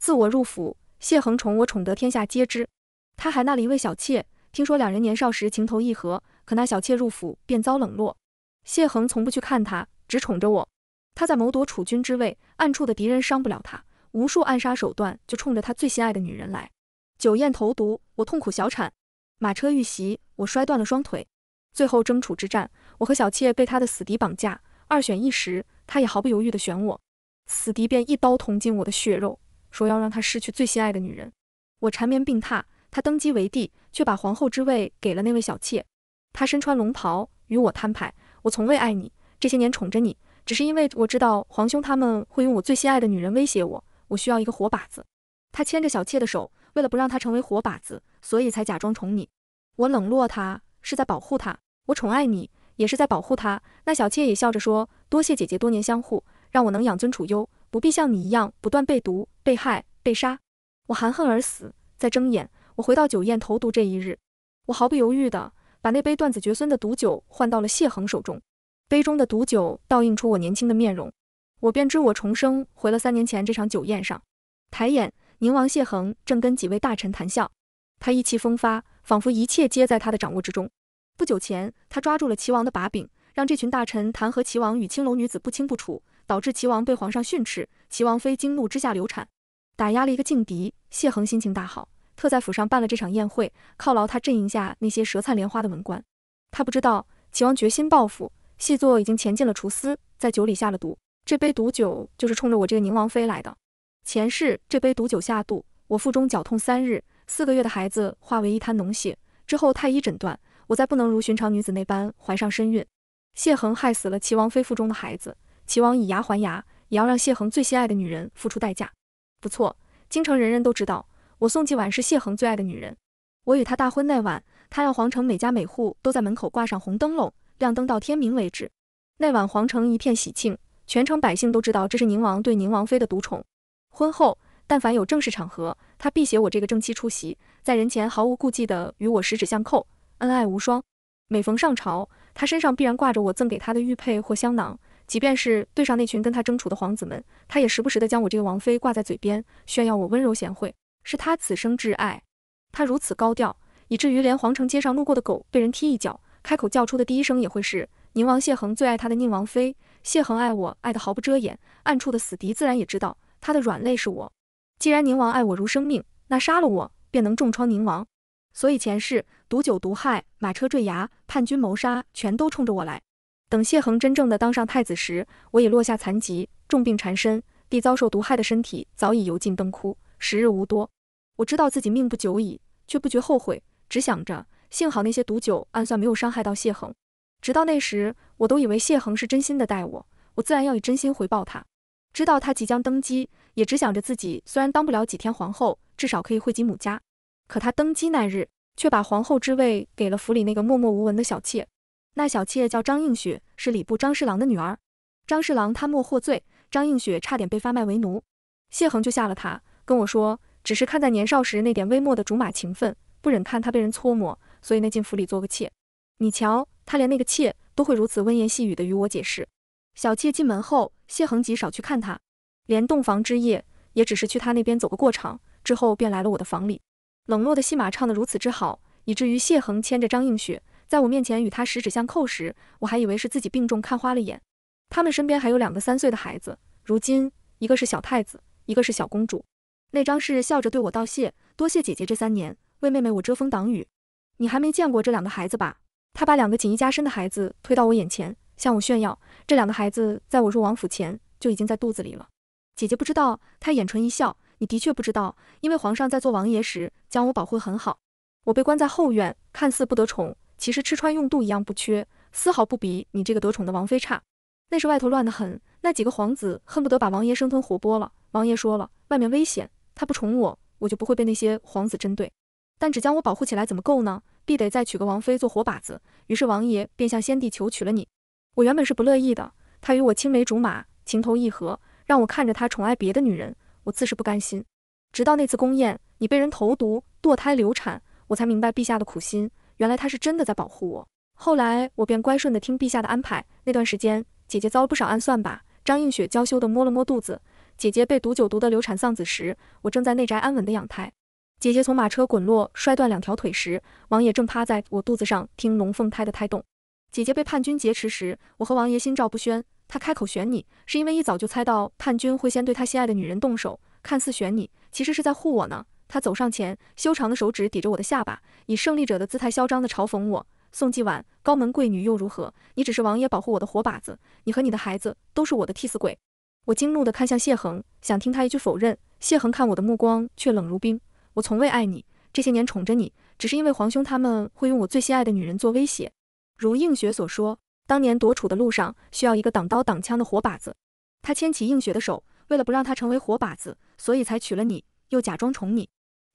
自我入府，谢恒宠我宠得天下皆知。他还纳了一位小妾，听说两人年少时情投意合，可那小妾入府便遭冷落。谢恒从不去看她，只宠着我。他在谋夺储君之位，暗处的敌人伤不了他，无数暗杀手段就冲着他最心爱的女人来。酒宴投毒，我痛苦小产；马车遇袭，我摔断了双腿；最后争储之战，我和小妾被他的死敌绑架，二选一时，他也毫不犹豫地选我。死敌便一刀捅进我的血肉。说要让他失去最心爱的女人，我缠绵病榻，他登基为帝，却把皇后之位给了那位小妾。他身穿龙袍，与我摊牌，我从未爱你，这些年宠着你，只是因为我知道皇兄他们会用我最心爱的女人威胁我，我需要一个活靶子。他牵着小妾的手，为了不让她成为活靶子，所以才假装宠你。我冷落他，是在保护他；我宠爱你，也是在保护他。那小妾也笑着说：“多谢姐姐多年相护，让我能养尊处优。”不必像你一样不断被毒、被害、被杀，我含恨而死。再睁眼，我回到酒宴投毒这一日，我毫不犹豫地把那杯断子绝孙的毒酒换到了谢恒手中。杯中的毒酒倒映出我年轻的面容，我便知我重生回了三年前这场酒宴上。抬眼，宁王谢恒正跟几位大臣谈笑，他意气风发，仿佛一切皆在他的掌握之中。不久前，他抓住了齐王的把柄，让这群大臣弹劾齐王与青楼女子不清不楚。导致齐王被皇上训斥，齐王妃惊怒之下流产，打压了一个劲敌，谢恒心情大好，特在府上办了这场宴会，犒劳他阵营下那些舌灿莲花的文官。他不知道齐王决心报复，细作已经潜进了厨司，在酒里下了毒。这杯毒酒就是冲着我这个宁王妃来的。前世这杯毒酒下肚，我腹中绞痛三日，四个月的孩子化为一滩脓血。之后太医诊断，我再不能如寻常女子那般怀上身孕。谢恒害死了齐王妃腹中的孩子。齐王以牙还牙，也要让谢恒最心爱的女人付出代价。不错，京城人人都知道我宋继婉是谢恒最爱的女人。我与他大婚那晚，他让皇城每家每户都在门口挂上红灯笼，亮灯到天明为止。那晚皇城一片喜庆，全城百姓都知道这是宁王对宁王妃的独宠。婚后，但凡有正式场合，他必携我这个正妻出席，在人前毫无顾忌地与我十指相扣，恩爱无双。每逢上朝，他身上必然挂着我赠给他的玉佩或香囊。即便是对上那群跟他争宠的皇子们，他也时不时地将我这个王妃挂在嘴边，炫耀我温柔贤惠，是他此生挚爱。他如此高调，以至于连皇城街上路过的狗被人踢一脚，开口叫出的第一声也会是宁王谢恒最爱他的宁王妃。谢恒爱我，爱得毫不遮掩，暗处的死敌自然也知道他的软肋是我。既然宁王爱我如生命，那杀了我便能重创宁王。所以前世毒酒毒害、马车坠崖、叛军谋杀，全都冲着我来。等谢恒真正的当上太子时，我已落下残疾，重病缠身，被遭受毒害的身体早已油尽灯枯，时日无多。我知道自己命不久矣，却不觉后悔，只想着幸好那些毒酒暗算没有伤害到谢恒。直到那时，我都以为谢恒是真心的待我，我自然要以真心回报他。知道他即将登基，也只想着自己虽然当不了几天皇后，至少可以惠及母家。可他登基那日，却把皇后之位给了府里那个默默无闻的小妾。那小妾叫张映雪，是礼部张侍郎的女儿。张侍郎贪墨获罪，张映雪差点被发卖为奴，谢恒就下了她，跟我说，只是看在年少时那点微末的竹马情分，不忍看她被人磋磨，所以那进府里做个妾。你瞧，他连那个妾都会如此温言细语的与我解释。小妾进门后，谢恒极少去看她，连洞房之夜也只是去他那边走个过场，之后便来了我的房里。冷落的戏码唱得如此之好，以至于谢恒牵着张映雪。在我面前与他十指相扣时，我还以为是自己病重看花了眼。他们身边还有两个三岁的孩子，如今一个是小太子，一个是小公主。那张氏笑着对我道谢，多谢姐姐这三年为妹妹我遮风挡雨。你还没见过这两个孩子吧？他把两个锦衣加身的孩子推到我眼前，向我炫耀。这两个孩子在我入王府前就已经在肚子里了。姐姐不知道，他掩唇一笑，你的确不知道，因为皇上在做王爷时将我保护很好，我被关在后院，看似不得宠。其实吃穿用度一样不缺，丝毫不比你这个得宠的王妃差。那是外头乱得很，那几个皇子恨不得把王爷生吞活剥了。王爷说了，外面危险，他不宠我，我就不会被那些皇子针对。但只将我保护起来怎么够呢？必得再娶个王妃做活靶子。于是王爷便向先帝求娶了你。我原本是不乐意的，他与我青梅竹马，情投意合，让我看着他宠爱别的女人，我自是不甘心。直到那次宫宴，你被人投毒，堕胎流产，我才明白陛下的苦心。原来他是真的在保护我。后来我便乖顺地听陛下的安排。那段时间，姐姐遭了不少暗算吧？张映雪娇羞地摸了摸肚子。姐姐被毒酒毒得流产丧子时，我正在内宅安稳地养胎。姐姐从马车滚落摔断两条腿时，王爷正趴在我肚子上听龙凤胎的胎动。姐姐被叛军劫持时，我和王爷心照不宣。他开口选你，是因为一早就猜到叛军会先对他心爱的女人动手。看似选你，其实是在护我呢。他走上前，修长的手指抵着我的下巴。以胜利者的姿态嚣张地嘲讽我，宋纪婉，高门贵女又如何？你只是王爷保护我的活靶子，你和你的孩子都是我的替死鬼。我惊怒地看向谢恒，想听他一句否认。谢恒看我的目光却冷如冰。我从未爱你，这些年宠着你，只是因为皇兄他们会用我最心爱的女人做威胁。如映雪所说，当年夺楚的路上需要一个挡刀挡枪的活靶子。他牵起映雪的手，为了不让她成为活靶子，所以才娶了你，又假装宠你。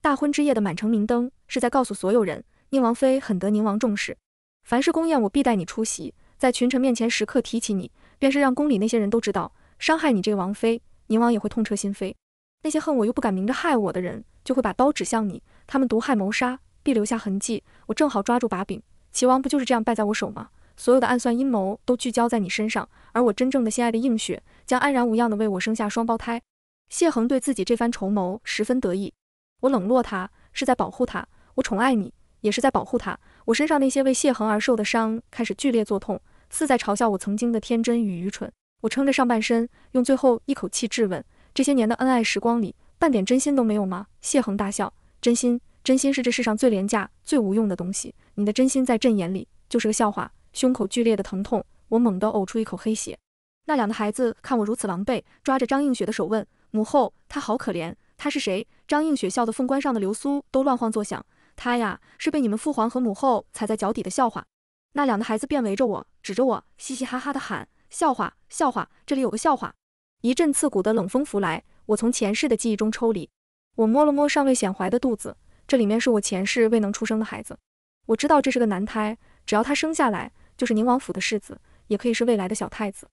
大婚之夜的满城明灯，是在告诉所有人，宁王妃很得宁王重视。凡是宫宴，我必带你出席，在群臣面前时刻提起你，便是让宫里那些人都知道，伤害你这个王妃，宁王也会痛彻心扉。那些恨我又不敢明着害我的人，就会把刀指向你。他们毒害谋杀，必留下痕迹，我正好抓住把柄。齐王不就是这样败在我手吗？所有的暗算阴谋都聚焦在你身上，而我真正的心爱的映雪，将安然无恙的为我生下双胞胎。谢恒对自己这番筹谋十分得意。我冷落他，是在保护他；我宠爱你，也是在保护他。我身上那些为谢恒而受的伤开始剧烈作痛，似在嘲笑我曾经的天真与愚蠢。我撑着上半身，用最后一口气质问：这些年的恩爱时光里，半点真心都没有吗？谢恒大笑：真心，真心是这世上最廉价、最无用的东西。你的真心在朕眼里就是个笑话。胸口剧烈的疼痛，我猛地呕出一口黑血。那两个孩子看我如此狼狈，抓着张映雪的手问：母后，她好可怜。他是谁？张映雪笑的凤冠上的流苏都乱晃作响。他呀，是被你们父皇和母后踩在脚底的笑话。那两个孩子便围着我，指着我，嘻嘻哈哈的喊笑话笑话。这里有个笑话。一阵刺骨的冷风拂来，我从前世的记忆中抽离。我摸了摸尚未显怀的肚子，这里面是我前世未能出生的孩子。我知道这是个男胎，只要他生下来，就是宁王府的世子，也可以是未来的小太子。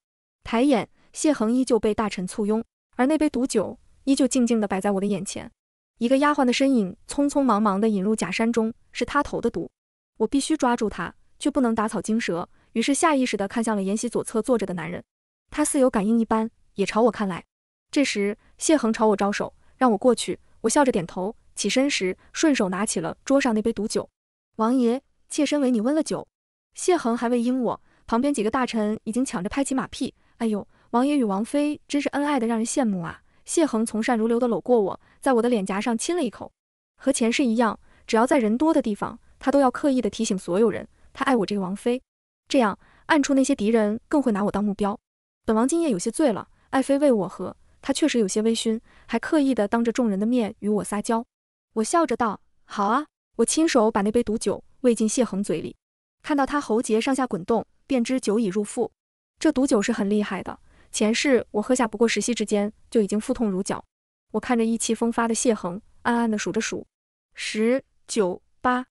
抬眼，谢恒依旧被大臣簇拥，而那杯毒酒。依旧静静地摆在我的眼前。一个丫鬟的身影匆匆忙忙地引入假山中，是她投的毒，我必须抓住她，却不能打草惊蛇。于是下意识地看向了沿席左侧坐着的男人，他似有感应一般，也朝我看来。这时，谢恒朝我招手，让我过去。我笑着点头，起身时顺手拿起了桌上那杯毒酒。王爷，妾身为你温了酒。谢恒还未应我，旁边几个大臣已经抢着拍起马屁。哎呦，王爷与王妃真是恩爱的让人羡慕啊！谢恒从善如流的搂过我，在我的脸颊上亲了一口，和前世一样，只要在人多的地方，他都要刻意的提醒所有人，他爱我这个王妃。这样，暗处那些敌人更会拿我当目标。本王今夜有些醉了，爱妃喂我喝，他确实有些微醺，还刻意的当着众人的面与我撒娇。我笑着道：“好啊，我亲手把那杯毒酒喂进谢恒嘴里，看到他喉结上下滚动，便知酒已入腹。这毒酒是很厉害的。”前世我喝下不过十息之间，就已经腹痛如绞。我看着意气风发的谢恒，暗暗的数着数，十九八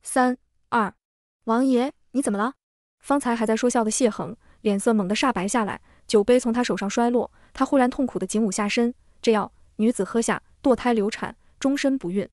三二。王爷你怎么了？方才还在说笑的谢恒，脸色猛地煞白下来，酒杯从他手上摔落。他忽然痛苦的紧捂下身。这药女子喝下堕胎流产，终身不孕；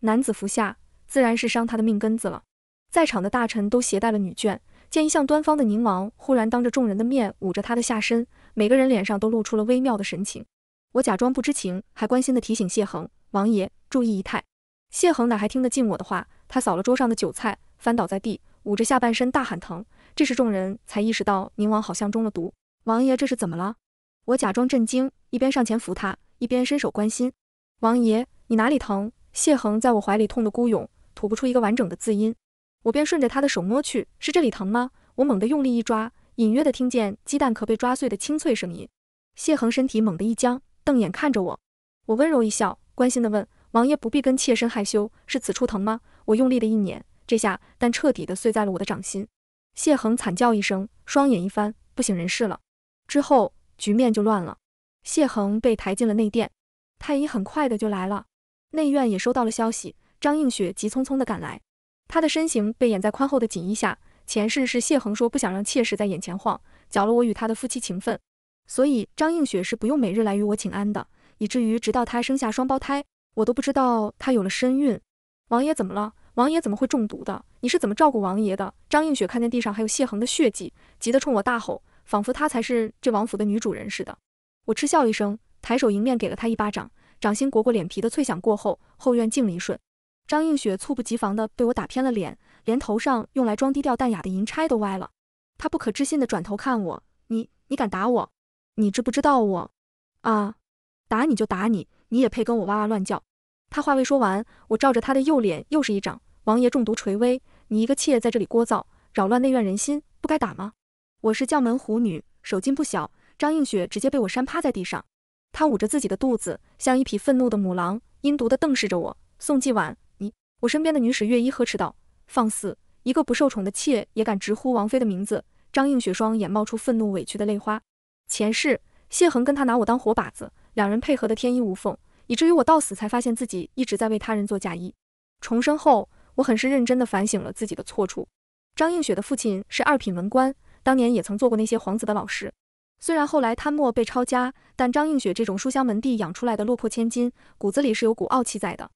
男子服下自然是伤他的命根子了。在场的大臣都携带了女眷，见一向端方的宁王忽然当着众人的面捂着他的下身。每个人脸上都露出了微妙的神情，我假装不知情，还关心地提醒谢恒王爷注意仪态。谢恒哪还听得进我的话？他扫了桌上的酒菜，翻倒在地，捂着下半身大喊疼。这时众人才意识到宁王好像中了毒，王爷这是怎么了？我假装震惊，一边上前扶他，一边伸手关心：“王爷，你哪里疼？”谢恒在我怀里痛得孤勇，吐不出一个完整的字音。我便顺着他的手摸去，是这里疼吗？我猛地用力一抓。隐约的听见鸡蛋壳被抓碎的清脆声音，谢恒身体猛地一僵，瞪眼看着我。我温柔一笑，关心的问：“王爷不必跟妾身害羞，是此处疼吗？”我用力的一捻，这下蛋彻底的碎在了我的掌心。谢恒惨叫一声，双眼一翻，不省人事了。之后局面就乱了，谢恒被抬进了内殿，太医很快的就来了，内院也收到了消息，张映雪急匆匆的赶来，她的身形被掩在宽厚的锦衣下。前世是谢恒说不想让妾室在眼前晃，搅了我与他的夫妻情分，所以张映雪是不用每日来与我请安的，以至于直到她生下双胞胎，我都不知道她有了身孕。王爷怎么了？王爷怎么会中毒的？你是怎么照顾王爷的？张映雪看见地上还有谢恒的血迹，急得冲我大吼，仿佛她才是这王府的女主人似的。我嗤笑一声，抬手迎面给了她一巴掌，掌心裹过脸皮的脆响过后，后院静了一瞬。张映雪猝不及防的被我打偏了脸，连头上用来装低调淡雅的银钗都歪了。她不可置信的转头看我，你你敢打我？你知不知道我？啊！打你就打你，你也配跟我哇哇乱叫？她话未说完，我照着她的右脸又是一掌。王爷中毒垂危，你一个妾在这里聒噪，扰乱内院人心，不该打吗？我是将门虎女，手劲不小。张映雪直接被我扇趴在地上，她捂着自己的肚子，像一匹愤怒的母狼，阴毒的瞪视着我。宋继婉。我身边的女使月衣呵斥道：“放肆！一个不受宠的妾也敢直呼王妃的名字？”张映雪双眼冒出愤怒委屈的泪花。前世谢恒跟她拿我当活靶子，两人配合的天衣无缝，以至于我到死才发现自己一直在为他人做嫁衣。重生后，我很是认真的反省了自己的错处。张映雪的父亲是二品文官，当年也曾做过那些皇子的老师。虽然后来贪墨被抄家，但张映雪这种书香门第养出来的落魄千金，骨子里是有股傲气在的。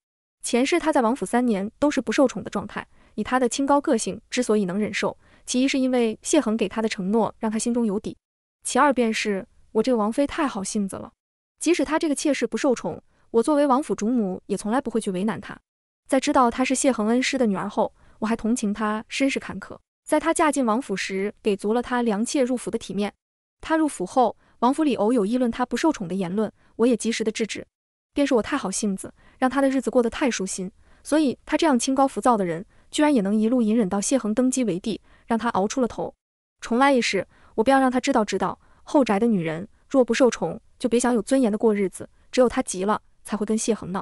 前世他在王府三年都是不受宠的状态，以他的清高个性，之所以能忍受，其一是因为谢恒给他的承诺让他心中有底，其二便是我这个王妃太好性子了。即使他这个妾室不受宠，我作为王府主母也从来不会去为难他。在知道她是谢恒恩师的女儿后，我还同情她身世坎坷，在她嫁进王府时，给足了她良妾入府的体面。她入府后，王府里偶有议论她不受宠的言论，我也及时的制止。便是我太好性子，让他的日子过得太舒心，所以他这样清高浮躁的人，居然也能一路隐忍到谢恒登基为帝，让他熬出了头。重来一世，我不要让他知道，知道后宅的女人若不受宠，就别想有尊严的过日子。只有他急了，才会跟谢恒闹；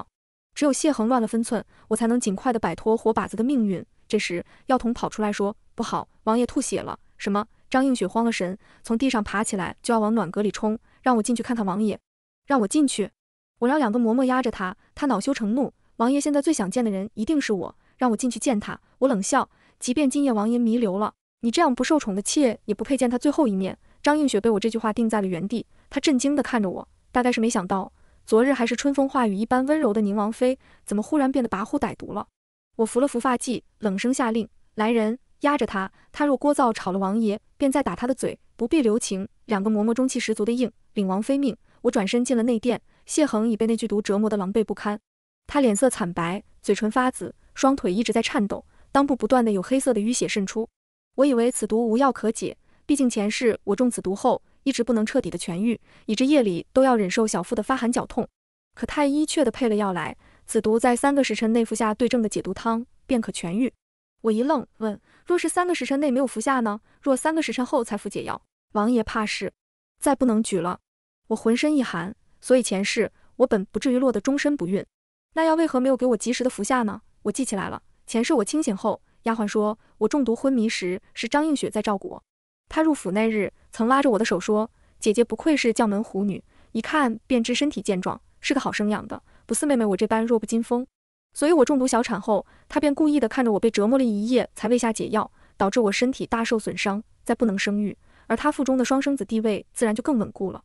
只有谢恒乱了分寸，我才能尽快的摆脱活靶子的命运。这时，药童跑出来说：“不好，王爷吐血了！”什么？张映雪慌了神，从地上爬起来就要往暖阁里冲，让我进去看看王爷。让我进去。我让两个嬷嬷压着她，她恼羞成怒。王爷现在最想见的人一定是我，让我进去见他。我冷笑，即便今夜王爷弥留了，你这样不受宠的妾也不配见他最后一面。张映雪被我这句话定在了原地，她震惊地看着我，大概是没想到，昨日还是春风化雨一般温柔的宁王妃，怎么忽然变得跋扈歹毒了。我扶了扶发髻，冷声下令：来人，压着他。她若聒噪吵了王爷，便再打她的嘴，不必留情。两个嬷嬷中气十足的应，领王妃命。我转身进了内殿。谢恒已被那剧毒折磨得狼狈不堪，他脸色惨白，嘴唇发紫，双腿一直在颤抖，裆部不断的有黑色的淤血渗出。我以为此毒无药可解，毕竟前世我中此毒后一直不能彻底的痊愈，以致夜里都要忍受小腹的发寒绞痛。可太医却的配了药来，此毒在三个时辰内服下对症的解毒汤便可痊愈。我一愣，问：若是三个时辰内没有服下呢？若三个时辰后才服解药，王爷怕是再不能举了。我浑身一寒。所以前世我本不至于落得终身不孕，那药为何没有给我及时的服下呢？我记起来了，前世我清醒后，丫鬟说我中毒昏迷时是张映雪在照顾我，她入府那日曾拉着我的手说：“姐姐不愧是将门虎女，一看便知身体健壮，是个好生养的，不似妹妹我这般弱不禁风。”所以，我中毒小产后，她便故意的看着我被折磨了一夜才喂下解药，导致我身体大受损伤，再不能生育，而她腹中的双生子地位自然就更稳固了。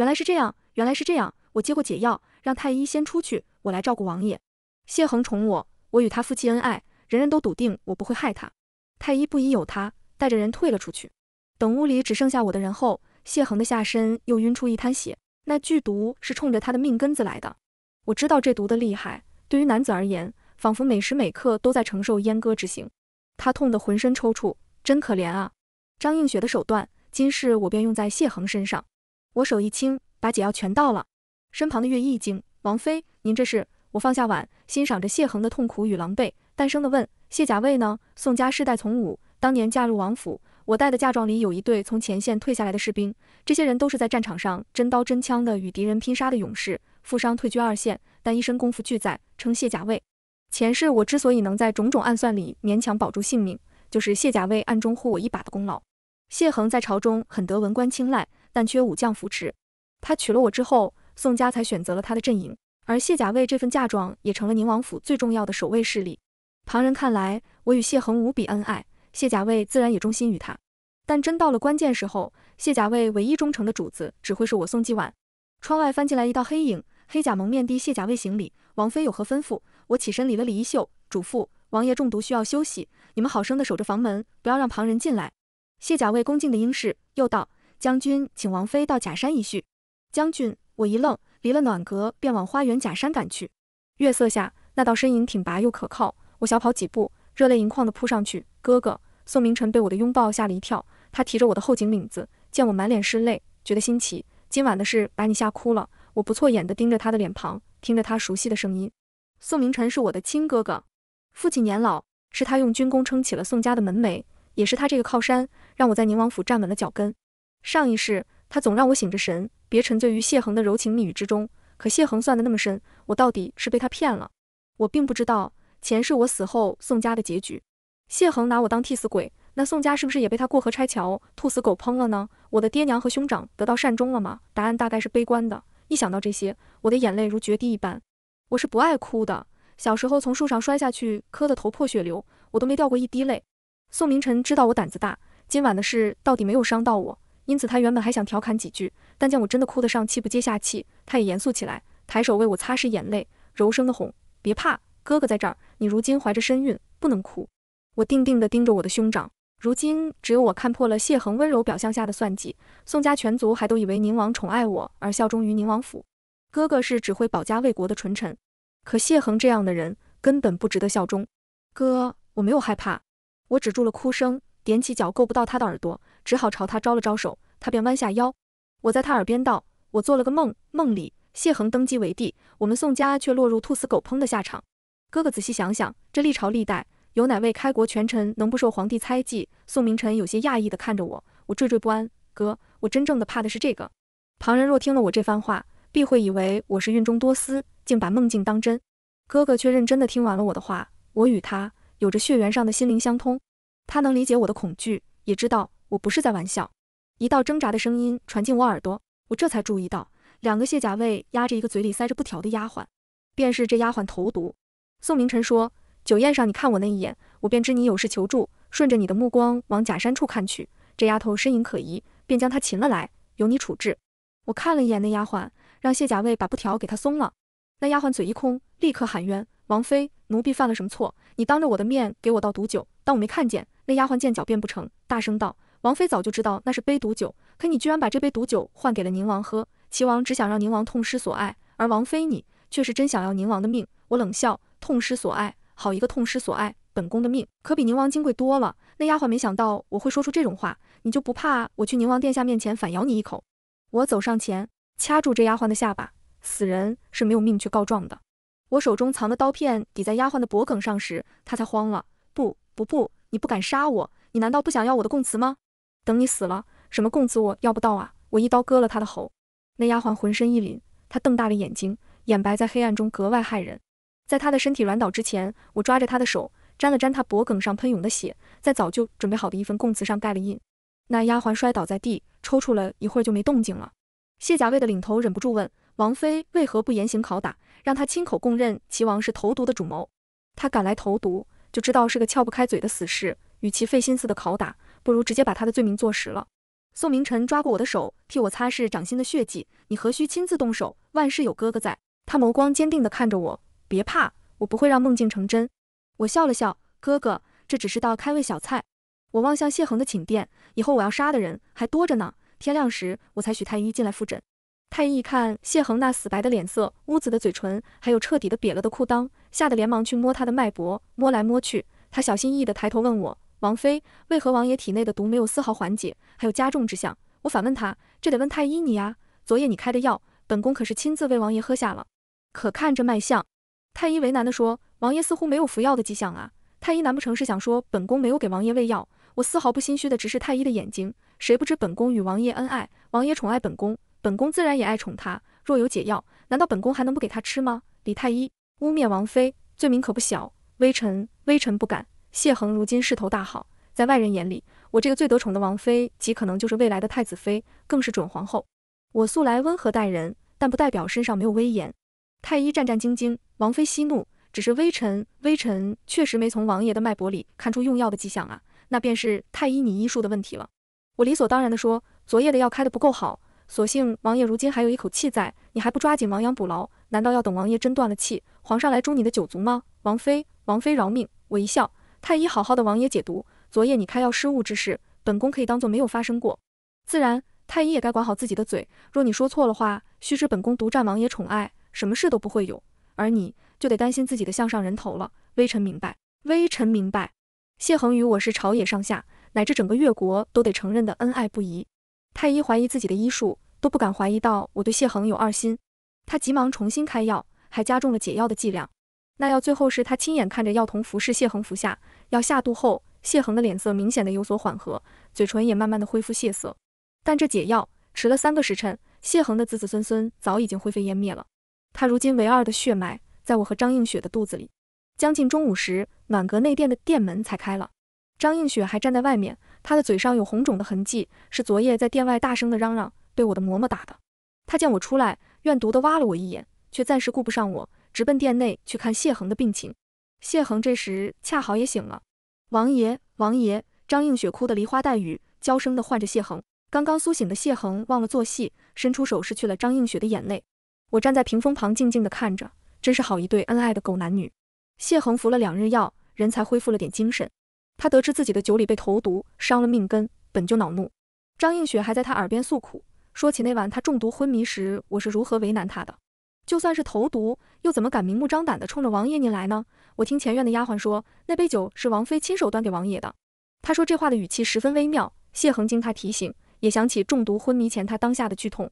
原来是这样，原来是这样。我接过解药，让太医先出去，我来照顾王爷。谢恒宠我，我与他夫妻恩爱，人人都笃定我不会害他。太医不疑有他，带着人退了出去。等屋里只剩下我的人后，谢恒的下身又晕出一滩血。那剧毒是冲着他的命根子来的。我知道这毒的厉害，对于男子而言，仿佛每时每刻都在承受阉割之刑。他痛得浑身抽搐，真可怜啊！张映雪的手段，今世我便用在谢恒身上。我手一轻，把解药全倒了。身旁的月意一惊：“王妃，您这是？”我放下碗，欣赏着谢恒的痛苦与狼狈，淡声地问：“谢甲卫呢？”宋家世代从武，当年嫁入王府，我带的嫁妆里有一对从前线退下来的士兵。这些人都是在战场上真刀真枪的与敌人拼杀的勇士。负伤退居二线，但一身功夫俱在，称谢甲卫。前世我之所以能在种种暗算里勉强保住性命，就是谢甲卫暗中护我一把的功劳。谢恒在朝中很得文官青睐。但缺武将扶持，他娶了我之后，宋家才选择了他的阵营，而谢甲卫这份嫁妆也成了宁王府最重要的守卫势力。旁人看来，我与谢恒无比恩爱，谢甲卫自然也忠心于他。但真到了关键时候，谢甲卫唯一忠诚的主子只会是我宋继婉。窗外翻进来一道黑影，黑甲蒙面地谢甲卫行礼：“王妃有何吩咐？”我起身理了理衣袖，嘱咐：“王爷中毒需要休息，你们好生的守着房门，不要让旁人进来。”谢甲卫恭敬的应是，又道。将军，请王妃到假山一叙。将军，我一愣，离了暖阁，便往花园假山赶去。月色下，那道身影挺拔又可靠。我小跑几步，热泪盈眶地扑上去。哥哥，宋明晨被我的拥抱吓了一跳，他提着我的后颈领子，见我满脸是泪，觉得新奇。今晚的事把你吓哭了。我不错眼地盯着他的脸庞，听着他熟悉的声音。宋明晨是我的亲哥哥，父亲年老，是他用军功撑起了宋家的门楣，也是他这个靠山，让我在宁王府站稳了脚跟。上一世，他总让我醒着神，别沉醉于谢恒的柔情蜜语之中。可谢恒算得那么深，我到底是被他骗了？我并不知道前世我死后宋家的结局。谢恒拿我当替死鬼，那宋家是不是也被他过河拆桥、兔死狗烹了呢？我的爹娘和兄长得到善终了吗？答案大概是悲观的。一想到这些，我的眼泪如决堤一般。我是不爱哭的，小时候从树上摔下去，磕得头破血流，我都没掉过一滴泪。宋明晨知道我胆子大，今晚的事到底没有伤到我。因此，他原本还想调侃几句，但见我真的哭得上气不接下气，他也严肃起来，抬手为我擦拭眼泪，柔声地哄：“别怕，哥哥在这儿。你如今怀着身孕，不能哭。”我定定地盯着我的兄长，如今只有我看破了谢恒温柔表象下的算计，宋家全族还都以为宁王宠爱我而效忠于宁王府，哥哥是只会保家卫国的纯臣，可谢恒这样的人根本不值得效忠。哥，我没有害怕，我止住了哭声，踮起脚够不到他的耳朵。只好朝他招了招手，他便弯下腰。我在他耳边道：“我做了个梦，梦里谢恒登基为帝，我们宋家却落入兔死狗烹的下场。哥哥，仔细想想，这历朝历代有哪位开国权臣能不受皇帝猜忌？”宋明诚有些讶异地看着我，我惴惴不安。哥，我真正的怕的是这个。旁人若听了我这番话，必会以为我是运中多思，竟把梦境当真。哥哥却认真地听完了我的话，我与他有着血缘上的心灵相通，他能理解我的恐惧，也知道。我不是在玩笑。一道挣扎的声音传进我耳朵，我这才注意到两个卸甲卫压着一个嘴里塞着布条的丫鬟，便是这丫鬟投毒。宋明晨说：“酒宴上你看我那一眼，我便知你有事求助。顺着你的目光往假山处看去，这丫头身影可疑，便将她擒了来，由你处置。”我看了一眼那丫鬟，让卸甲卫把布条给她松了。那丫鬟嘴一空，立刻喊冤：“王妃，奴婢犯了什么错？你当着我的面给我倒毒酒，当我没看见？”那丫鬟见狡辩不成，大声道。王妃早就知道那是杯毒酒，可你居然把这杯毒酒换给了宁王喝。齐王只想让宁王痛失所爱，而王妃你却是真想要宁王的命。我冷笑，痛失所爱好一个痛失所爱，本宫的命可比宁王金贵多了。那丫鬟没想到我会说出这种话，你就不怕我去宁王殿下面前反咬你一口？我走上前，掐住这丫鬟的下巴，死人是没有命去告状的。我手中藏的刀片抵在丫鬟的脖梗上时，她才慌了，不不不，你不敢杀我，你难道不想要我的供词吗？等你死了，什么供词我要不到啊！我一刀割了他的喉。那丫鬟浑身一凛，她瞪大了眼睛，眼白在黑暗中格外骇人。在她的身体软倒之前，我抓着她的手，沾了沾她脖梗上喷涌的血，在早就准备好的一份供词上盖了印。那丫鬟摔倒在地，抽搐了一会儿就没动静了。谢甲卫的领头忍不住问：“王妃为何不严刑拷打，让他亲口供认齐王是投毒的主谋？他赶来投毒，就知道是个撬不开嘴的死士，与其费心思的拷打。”不如直接把他的罪名坐实了。宋明晨抓过我的手，替我擦拭掌心的血迹。你何须亲自动手？万事有哥哥在。他眸光坚定地看着我，别怕，我不会让梦境成真。我笑了笑，哥哥，这只是道开胃小菜。我望向谢恒的寝殿，以后我要杀的人还多着呢。天亮时，我才许太医进来复诊。太医一看谢恒那死白的脸色、乌紫的嘴唇，还有彻底的瘪了的裤裆，吓得连忙去摸他的脉搏，摸来摸去，他小心翼翼地抬头问我。王妃，为何王爷体内的毒没有丝毫缓解，还有加重之象？我反问他，这得问太医你呀。昨夜你开的药，本宫可是亲自为王爷喝下了。可看这脉象，太医为难地说，王爷似乎没有服药的迹象啊。太医难不成是想说本宫没有给王爷喂药？我丝毫不心虚的直视太医的眼睛，谁不知本宫与王爷恩爱，王爷宠爱本宫，本宫自然也爱宠他。若有解药，难道本宫还能不给他吃吗？李太医污蔑王妃，罪名可不小。微臣，微臣不敢。谢恒如今势头大好，在外人眼里，我这个最得宠的王妃，极可能就是未来的太子妃，更是准皇后。我素来温和待人，但不代表身上没有威严。太医战战兢兢，王妃息怒，只是微臣，微臣确实没从王爷的脉搏里看出用药的迹象啊，那便是太医你医术的问题了。我理所当然地说，昨夜的药开得不够好，所幸王爷如今还有一口气在，你还不抓紧亡羊补牢？难道要等王爷真断了气，皇上来诛你的九族吗？王妃，王妃饶命！我一笑。太医好好的，王爷解毒。昨夜你开药失误之事，本宫可以当做没有发生过。自然，太医也该管好自己的嘴。若你说错了话，须知本宫独占王爷宠爱，什么事都不会有。而你就得担心自己的项上人头了。微臣明白，微臣明白。谢恒与我是朝野上下乃至整个越国都得承认的恩爱不疑。太医怀疑自己的医术，都不敢怀疑到我对谢恒有二心。他急忙重新开药，还加重了解药的剂量。那药最后是他亲眼看着药童服侍谢恒服下，药下肚后，谢恒的脸色明显的有所缓和，嘴唇也慢慢的恢复血色。但这解药迟了三个时辰，谢恒的子子孙孙早已经灰飞烟灭了。他如今唯二的血脉在我和张映雪的肚子里。将近中午时，暖阁内殿的殿门才开了，张映雪还站在外面，她的嘴上有红肿的痕迹，是昨夜在殿外大声的嚷嚷，被我的嬷嬷打的。她见我出来，怨毒的挖了我一眼，却暂时顾不上我。直奔殿内去看谢恒的病情。谢恒这时恰好也醒了。王爷，王爷，张映雪哭得梨花带雨，娇声地唤着谢恒。刚刚苏醒的谢恒忘了做戏，伸出手拭去了张映雪的眼泪。我站在屏风旁静静地看着，真是好一对恩爱的狗男女。谢恒服了两日药，人才恢复了点精神。他得知自己的酒里被投毒，伤了命根，本就恼怒。张映雪还在他耳边诉苦，说起那晚他中毒昏迷时，我是如何为难他的。就算是投毒，又怎么敢明目张胆的冲着王爷您来呢？我听前院的丫鬟说，那杯酒是王妃亲手端给王爷的。他说这话的语气十分微妙。谢恒经他提醒，也想起中毒昏迷前他当下的剧痛。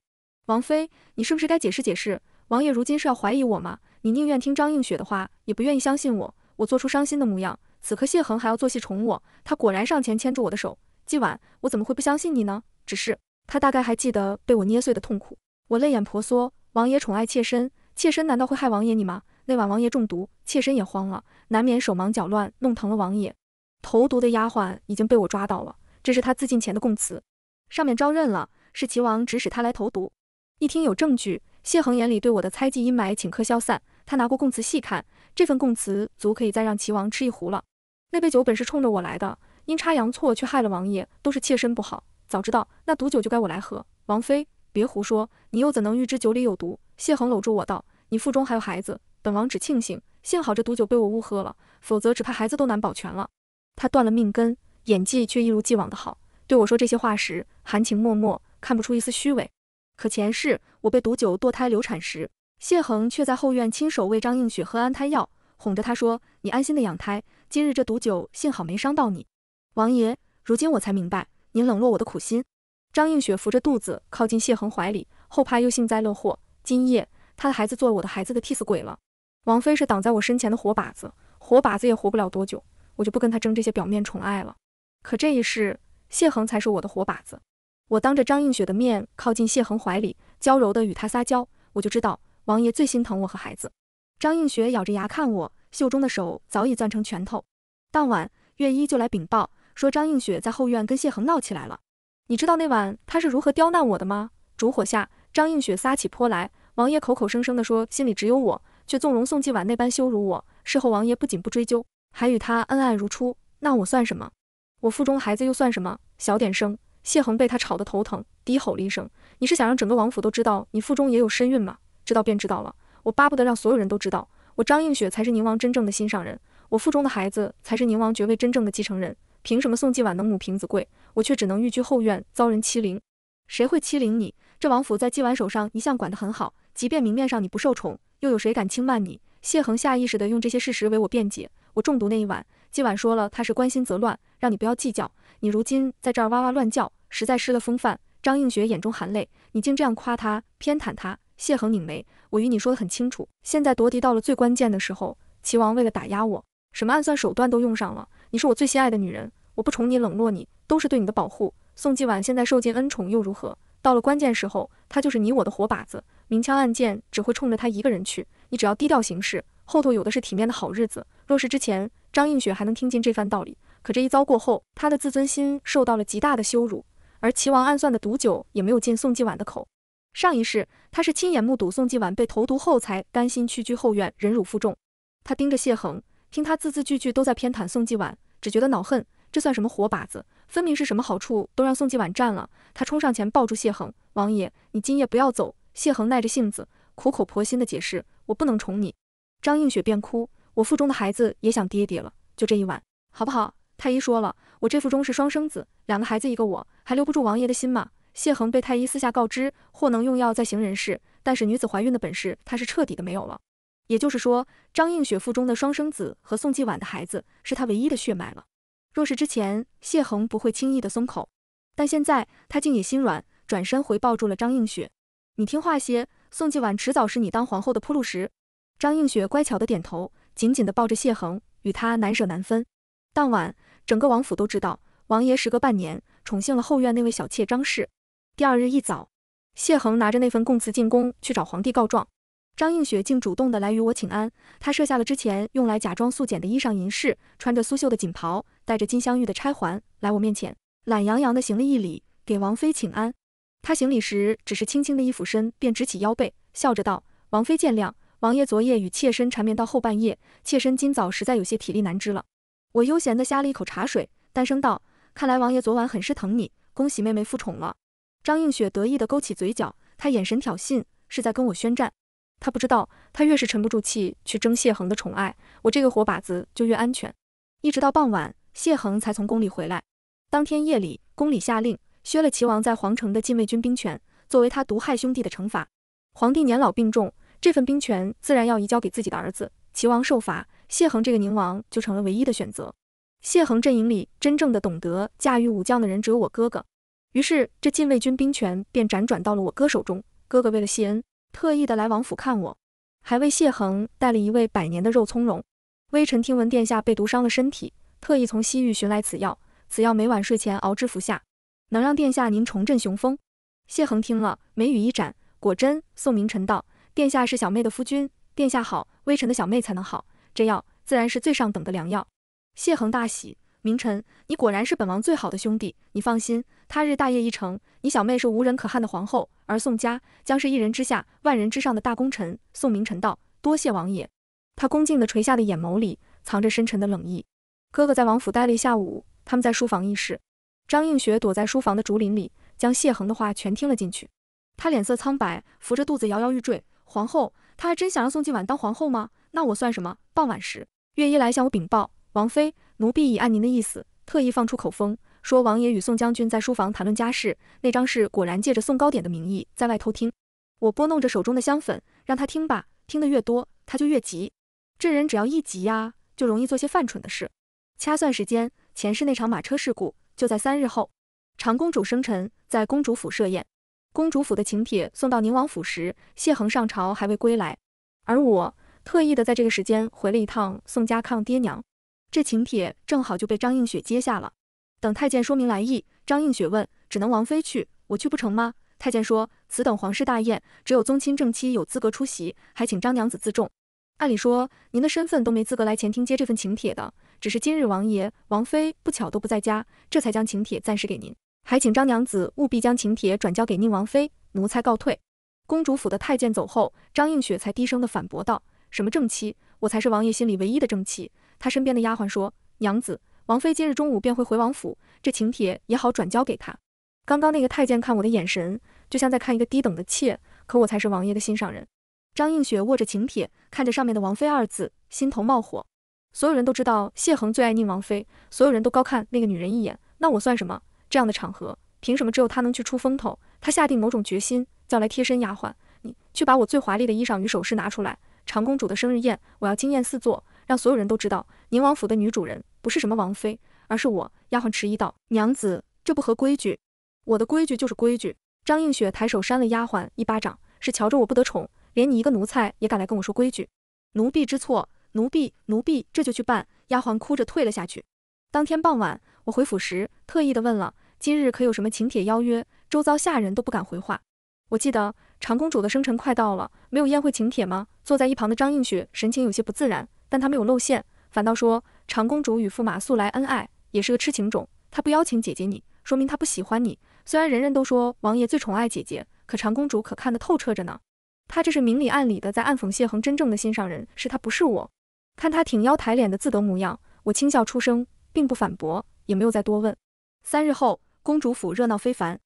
王妃，你是不是该解释解释？王爷如今是要怀疑我吗？你宁愿听张映雪的话，也不愿意相信我？我做出伤心的模样，此刻谢恒还要做戏宠我。他果然上前牵住我的手，季晚，我怎么会不相信你呢？只是他大概还记得被我捏碎的痛苦。我泪眼婆娑。王爷宠爱妾身，妾身难道会害王爷你吗？那晚王爷中毒，妾身也慌了，难免手忙脚乱，弄疼了王爷。投毒的丫鬟已经被我抓到了，这是他自尽前的供词，上面招认了是齐王指使他来投毒。一听有证据，谢恒眼里对我的猜忌阴霾顷刻消散。他拿过供词细看，这份供词足可以再让齐王吃一壶了。那杯酒本是冲着我来的，阴差阳错却害了王爷，都是妾身不好。早知道那毒酒就该我来喝，王妃。别胡说，你又怎能预知酒里有毒？谢恒搂住我道：“你腹中还有孩子，本王只庆幸，幸好这毒酒被我误喝了，否则只怕孩子都难保全了。”他断了命根，演技却一如既往的好。对我说这些话时，含情脉脉，看不出一丝虚伪。可前世我被毒酒堕胎流产时，谢恒却在后院亲手为张映雪喝安胎药，哄着她说：“你安心的养胎，今日这毒酒幸好没伤到你。”王爷，如今我才明白您冷落我的苦心。张映雪扶着肚子靠近谢恒怀里，后怕又幸灾乐祸。今夜，她的孩子做了我的孩子的替死鬼了。王妃是挡在我身前的活靶子，活靶子也活不了多久，我就不跟她争这些表面宠爱了。可这一世，谢恒才是我的活靶子。我当着张映雪的面靠近谢恒怀里，娇柔的与他撒娇，我就知道王爷最心疼我和孩子。张映雪咬着牙看我，袖中的手早已攥成拳头。当晚，月一就来禀报说张映雪在后院跟谢恒闹起来了。你知道那晚他是如何刁难我的吗？烛火下，张映雪撒起泼来。王爷口口声声地说心里只有我，却纵容宋继婉那般羞辱我。事后王爷不仅不追究，还与他恩爱如初。那我算什么？我腹中孩子又算什么？小点声！谢恒被他吵得头疼，低吼了一声：“你是想让整个王府都知道你腹中也有身孕吗？”知道便知道了。我巴不得让所有人都知道，我张映雪才是宁王真正的心上人，我腹中的孩子才是宁王爵位真正的继承人。凭什么宋季婉能母凭子贵，我却只能寓居后院遭人欺凌？谁会欺凌你？这王府在季婉手上一向管得很好，即便明面上你不受宠，又有谁敢轻慢你？谢恒下意识的用这些事实为我辩解。我中毒那一晚，季婉说了，他是关心则乱，让你不要计较。你如今在这儿哇哇乱叫，实在失了风范。张映雪眼中含泪，你竟这样夸他，偏袒他？谢恒拧眉，我与你说的很清楚，现在夺嫡到了最关键的时候，齐王为了打压我，什么暗算手段都用上了。你是我最心爱的女人，我不宠你冷落你，都是对你的保护。宋继婉现在受尽恩宠又如何？到了关键时候，她就是你我的活靶子，明枪暗箭只会冲着她一个人去。你只要低调行事，后头有的是体面的好日子。若是之前张映雪还能听进这番道理，可这一遭过后，她的自尊心受到了极大的羞辱，而齐王暗算的毒酒也没有进宋继婉的口。上一世，他是亲眼目睹宋继婉被投毒后，才甘心屈居后院，忍辱负重。他盯着谢恒。听他字字句句都在偏袒宋继婉，只觉得恼恨，这算什么活靶子？分明是什么好处都让宋继婉占了。他冲上前抱住谢恒，王爷，你今夜不要走。谢恒耐着性子，苦口婆心的解释，我不能宠你。张映雪便哭，我腹中的孩子也想爹爹了，就这一晚，好不好？太医说了，我这腹中是双生子，两个孩子一个我，还留不住王爷的心吗？谢恒被太医私下告知，或能用药再行人事，但是女子怀孕的本事，他是彻底的没有了。也就是说，张映雪腹中的双生子和宋继婉的孩子是他唯一的血脉了。若是之前，谢恒不会轻易的松口，但现在他竟也心软，转身回抱住了张映雪。你听话些，宋继婉迟早是你当皇后的铺路石。张映雪乖巧的点头，紧紧的抱着谢恒，与他难舍难分。当晚，整个王府都知道，王爷时隔半年宠幸了后院那位小妾张氏。第二日一早，谢恒拿着那份供词进宫去找皇帝告状。张映雪竟主动的来与我请安，她设下了之前用来假装素简的衣裳银饰，穿着苏绣的锦袍，带着金镶玉的钗环，来我面前，懒洋洋的行了一礼，给王妃请安。她行礼时只是轻轻的一俯身，便直起腰背，笑着道：“王妃见谅，王爷昨夜与妾身缠绵到后半夜，妾身今早实在有些体力难支了。”我悠闲的呷了一口茶水，淡声道：“看来王爷昨晚很是疼你，恭喜妹妹复宠了。”张映雪得意的勾起嘴角，她眼神挑衅，是在跟我宣战。他不知道，他越是沉不住气去争谢恒的宠爱，我这个活靶子就越安全。一直到傍晚，谢恒才从宫里回来。当天夜里，宫里下令削了齐王在皇城的禁卫军兵权，作为他毒害兄弟的惩罚。皇帝年老病重，这份兵权自然要移交给自己的儿子。齐王受罚，谢恒这个宁王就成了唯一的选择。谢恒阵营里真正的懂得驾驭武将的人只有我哥哥，于是这禁卫军兵权便辗转到了我哥手中。哥哥为了谢恩。特意的来王府看我，还为谢恒带了一味百年的肉苁蓉。微臣听闻殿下被毒伤了身体，特意从西域寻来此药。此药每晚睡前熬制服下，能让殿下您重振雄风。谢恒听了，眉宇一展，果真。宋明臣道：“殿下是小妹的夫君，殿下好，微臣的小妹才能好。这药自然是最上等的良药。”谢恒大喜。明晨，你果然是本王最好的兄弟。你放心，他日大业一成，你小妹是无人可撼的皇后，而宋家将是一人之下，万人之上的大功臣。宋明晨道：“多谢王爷。”他恭敬的垂下的眼眸里藏着深沉的冷意。哥哥在王府待了一下午，他们在书房议事。张映雪躲在书房的竹林里，将谢恒的话全听了进去。他脸色苍白，扶着肚子摇摇欲坠。皇后，他还真想让宋静婉当皇后吗？那我算什么？傍晚时，月一来向我禀报，王妃。奴婢已按您的意思，特意放出口风，说王爷与宋将军在书房谈论家事。那张氏果然借着送糕点的名义，在外偷听。我拨弄着手中的香粉，让他听吧，听得越多，他就越急。这人只要一急呀，就容易做些犯蠢的事。掐算时间，前世那场马车事故就在三日后，长公主生辰，在公主府设宴。公主府的请帖送到宁王府时，谢恒上朝还未归来，而我特意的在这个时间回了一趟宋家，看爹娘。这请帖正好就被张映雪接下了。等太监说明来意，张映雪问：“只能王妃去，我去不成吗？”太监说：“此等皇室大宴，只有宗亲正妻有资格出席，还请张娘子自重。按理说，您的身份都没资格来前厅接这份请帖的。只是今日王爷、王妃不巧都不在家，这才将请帖暂时给您。还请张娘子务必将请帖转交给宁王妃。”奴才告退。公主府的太监走后，张映雪才低声地反驳道：“什么正妻？我才是王爷心里唯一的正妻。”他身边的丫鬟说：“娘子，王妃今日中午便会回王府，这请帖也好转交给他。”刚刚那个太监看我的眼神，就像在看一个低等的妾，可我才是王爷的心上人。张映雪握着请帖，看着上面的王妃二字，心头冒火。所有人都知道谢恒最爱宁王妃，所有人都高看那个女人一眼，那我算什么？这样的场合，凭什么只有他能去出风头？他下定某种决心，叫来贴身丫鬟：“你去把我最华丽的衣裳与首饰拿出来，长公主的生日宴，我要惊艳四座。”让所有人都知道，宁王府的女主人不是什么王妃，而是我。丫鬟迟疑道：“娘子，这不合规矩。我的规矩就是规矩。”张映雪抬手扇了丫鬟一巴掌，是瞧着我不得宠，连你一个奴才也敢来跟我说规矩。奴婢知错，奴婢，奴婢这就去办。丫鬟哭着退了下去。当天傍晚，我回府时特意的问了，今日可有什么请帖邀约？周遭下人都不敢回话。我记得长公主的生辰快到了，没有宴会请帖吗？坐在一旁的张映雪神情有些不自然。但他没有露馅，反倒说长公主与驸马素来恩爱，也是个痴情种。他不邀请姐姐你，说明他不喜欢你。虽然人人都说王爷最宠爱姐姐，可长公主可看得透彻着呢。他这是明里暗里的在暗讽谢恒，真正的心上人是他，不是我。看他挺腰抬脸的自得模样，我轻笑出声，并不反驳，也没有再多问。三日后，公主府热闹非凡，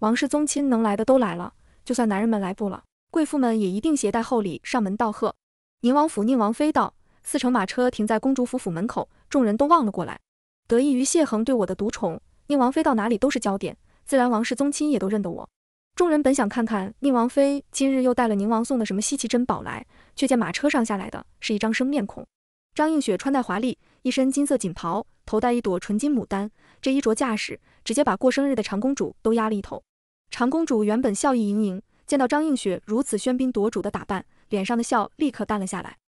王室宗亲能来的都来了，就算男人们来不了，贵妇们也一定携带厚礼上门道贺。宁王府宁王妃道。四乘马车停在公主府府门口，众人都望了过来。得益于谢恒对我的独宠，宁王妃到哪里都是焦点，自然王室宗亲也都认得我。众人本想看看宁王妃今日又带了宁王送的什么稀奇珍宝来，却见马车上下来的是一张生面孔。张映雪穿戴华丽，一身金色锦袍，头戴一朵纯金牡丹，这衣着架势直接把过生日的长公主都压了一头。长公主原本笑意盈盈，见到张映雪如此喧宾夺主的打扮，脸上的笑立刻淡了下来。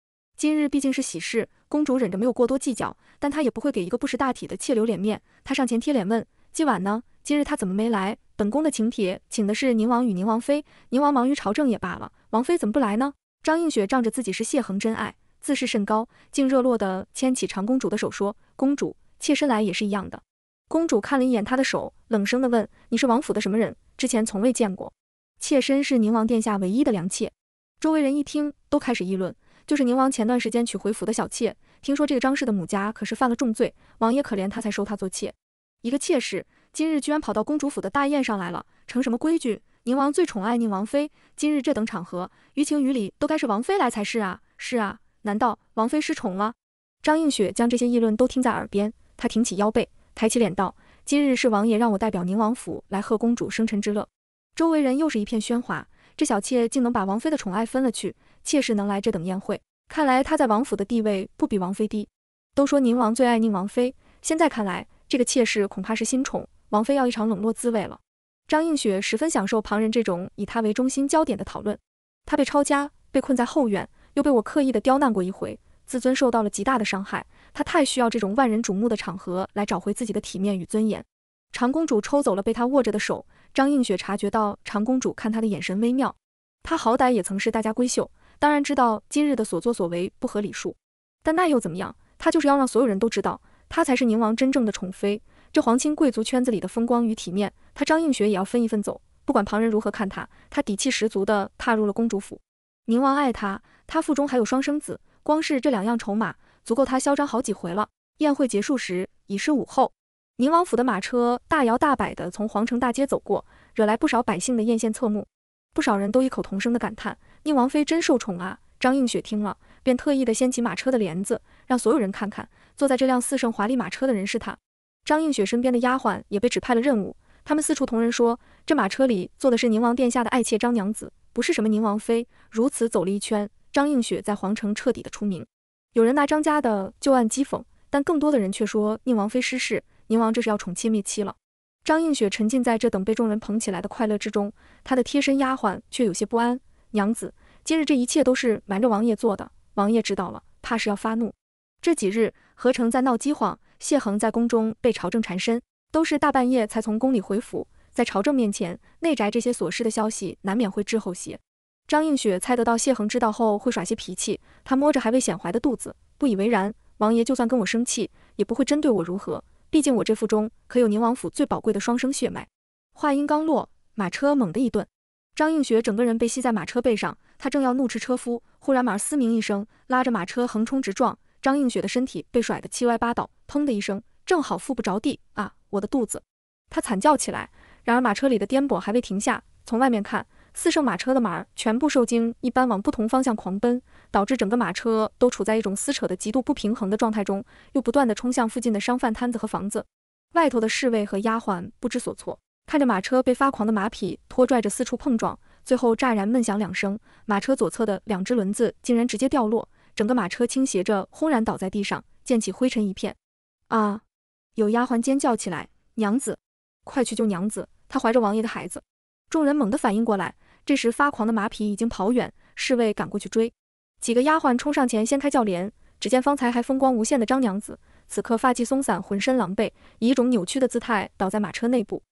今日毕竟是喜事，公主忍着没有过多计较，但她也不会给一个不识大体的妾留脸面。她上前贴脸问：“季晚呢？今日她怎么没来？”本宫的请帖请的是宁王与宁王妃，宁王忙于朝政也罢了，王妃怎么不来呢？张映雪仗着自己是谢恒真爱，自视甚高，竟热络地牵起长公主的手说：“公主，妾身来也是一样的。”公主看了一眼她的手，冷声地问：“你是王府的什么人？之前从未见过。”“妾身是宁王殿下唯一的良妾。”周围人一听，都开始议论。就是宁王前段时间娶回府的小妾，听说这个张氏的母家可是犯了重罪，王爷可怜她才收她做妾。一个妾室，今日居然跑到公主府的大宴上来了，成什么规矩？宁王最宠爱宁王妃，今日这等场合，于情于理都该是王妃来才是啊！是啊，难道王妃失宠了？张映雪将这些议论都听在耳边，她挺起腰背，抬起脸道：“今日是王爷让我代表宁王府来贺公主生辰之乐。”周围人又是一片喧哗，这小妾竟能把王妃的宠爱分了去。妾室能来这等宴会，看来她在王府的地位不比王妃低。都说宁王最爱宁王妃，现在看来，这个妾室恐怕是新宠。王妃要一场冷落滋味了。张映雪十分享受旁人这种以她为中心焦点的讨论。她被抄家，被困在后院，又被我刻意的刁难过一回，自尊受到了极大的伤害。她太需要这种万人瞩目的场合来找回自己的体面与尊严。长公主抽走了被她握着的手，张映雪察觉到长公主看她的眼神微妙。她好歹也曾是大家闺秀。当然知道今日的所作所为不合理数，但那又怎么样？他就是要让所有人都知道，他才是宁王真正的宠妃。这皇亲贵族圈子里的风光与体面，他张映雪也要分一份走。不管旁人如何看他，他底气十足地踏入了公主府。宁王爱他，他腹中还有双生子，光是这两样筹码，足够他嚣张好几回了。宴会结束时已是午后，宁王府的马车大摇大摆地从皇城大街走过，惹来不少百姓的艳羡侧目。不少人都异口同声的感叹。宁王妃真受宠啊！张映雪听了，便特意的掀起马车的帘子，让所有人看看坐在这辆四圣华丽马车的人是她。张映雪身边的丫鬟也被指派了任务，他们四处同人说这马车里坐的是宁王殿下的爱妾张娘子，不是什么宁王妃。如此走了一圈，张映雪在皇城彻底的出名。有人拿张家的旧案讥讽，但更多的人却说宁王妃失势，宁王这是要宠妾灭妻了。张映雪沉浸在这等被众人捧起来的快乐之中，她的贴身丫鬟却有些不安。娘子，今日这一切都是瞒着王爷做的，王爷知道了，怕是要发怒。这几日何成在闹饥荒，谢恒在宫中被朝政缠身，都是大半夜才从宫里回府，在朝政面前，内宅这些琐事的消息难免会滞后些。张映雪猜得到谢恒知道后会耍些脾气，她摸着还未显怀的肚子，不以为然。王爷就算跟我生气，也不会针对我如何，毕竟我这腹中可有宁王府最宝贵的双生血脉。话音刚落，马车猛地一顿。张映雪整个人被吸在马车背上，她正要怒斥车夫，忽然马嘶鸣一声，拉着马车横冲直撞，张映雪的身体被甩得七歪八倒，砰的一声，正好腹不着地啊！我的肚子！她惨叫起来。然而马车里的颠簸还未停下，从外面看，四圣马车的马儿全部受惊一般往不同方向狂奔，导致整个马车都处在一种撕扯的极度不平衡的状态中，又不断的冲向附近的商贩摊子和房子，外头的侍卫和丫鬟不知所措。看着马车被发狂的马匹拖拽着四处碰撞，最后乍然闷响两声，马车左侧的两只轮子竟然直接掉落，整个马车倾斜着轰然倒在地上，溅起灰尘一片。啊！有丫鬟尖叫起来：“娘子，快去救娘子！她怀着王爷的孩子！”众人猛地反应过来，这时发狂的马匹已经跑远，侍卫赶过去追，几个丫鬟冲上前掀开轿帘，只见方才还风光无限的张娘子，此刻发髻松散，浑身狼狈，以一种扭曲的姿态倒在马车内部。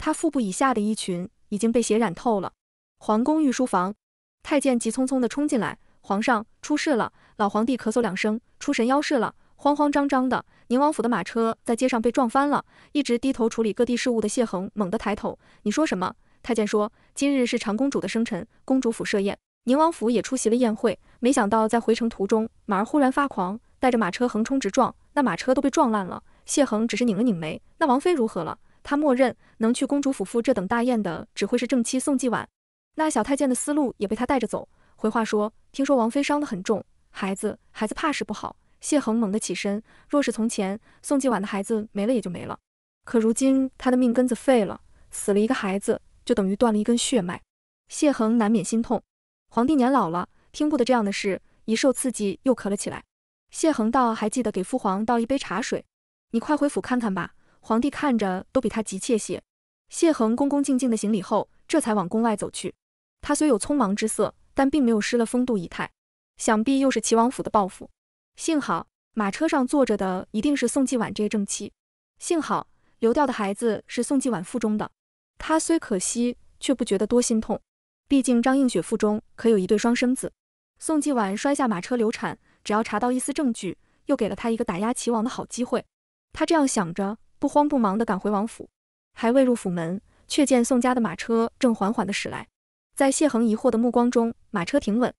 他腹部以下的衣裙已经被血染透了。皇宫御书房，太监急匆匆地冲进来：“皇上出事了！”老皇帝咳嗽两声，出神：“妖事了！”慌慌张张的，宁王府的马车在街上被撞翻了。一直低头处理各地事务的谢恒猛地抬头：“你说什么？”太监说：“今日是长公主的生辰，公主府设宴，宁王府也出席了宴会。没想到在回城途中，马儿忽然发狂，带着马车横冲直撞，那马车都被撞烂了。”谢恒只是拧了拧眉：“那王妃如何了？”他默认能去公主府赴这等大宴的，只会是正妻宋继婉。那小太监的思路也被他带着走。回话说，听说王妃伤得很重，孩子孩子怕是不好。谢恒猛地起身，若是从前，宋继婉的孩子没了也就没了，可如今他的命根子废了，死了一个孩子就等于断了一根血脉。谢恒难免心痛。皇帝年老了，听不得这样的事，一受刺激又咳了起来。谢恒道，还记得给父皇倒一杯茶水，你快回府看看吧。皇帝看着都比他急切些。谢恒恭恭敬敬的行礼后，这才往宫外走去。他虽有匆忙之色，但并没有失了风度仪态。想必又是齐王府的报复。幸好马车上坐着的一定是宋继婉这个正妻。幸好流掉的孩子是宋继婉腹中的。他虽可惜，却不觉得多心痛。毕竟张映雪腹中可有一对双生子。宋继婉摔下马车流产，只要查到一丝证据，又给了他一个打压齐王的好机会。他这样想着。不慌不忙地赶回王府，还未入府门，却见宋家的马车正缓缓地驶来。在谢恒疑惑的目光中，马车停稳，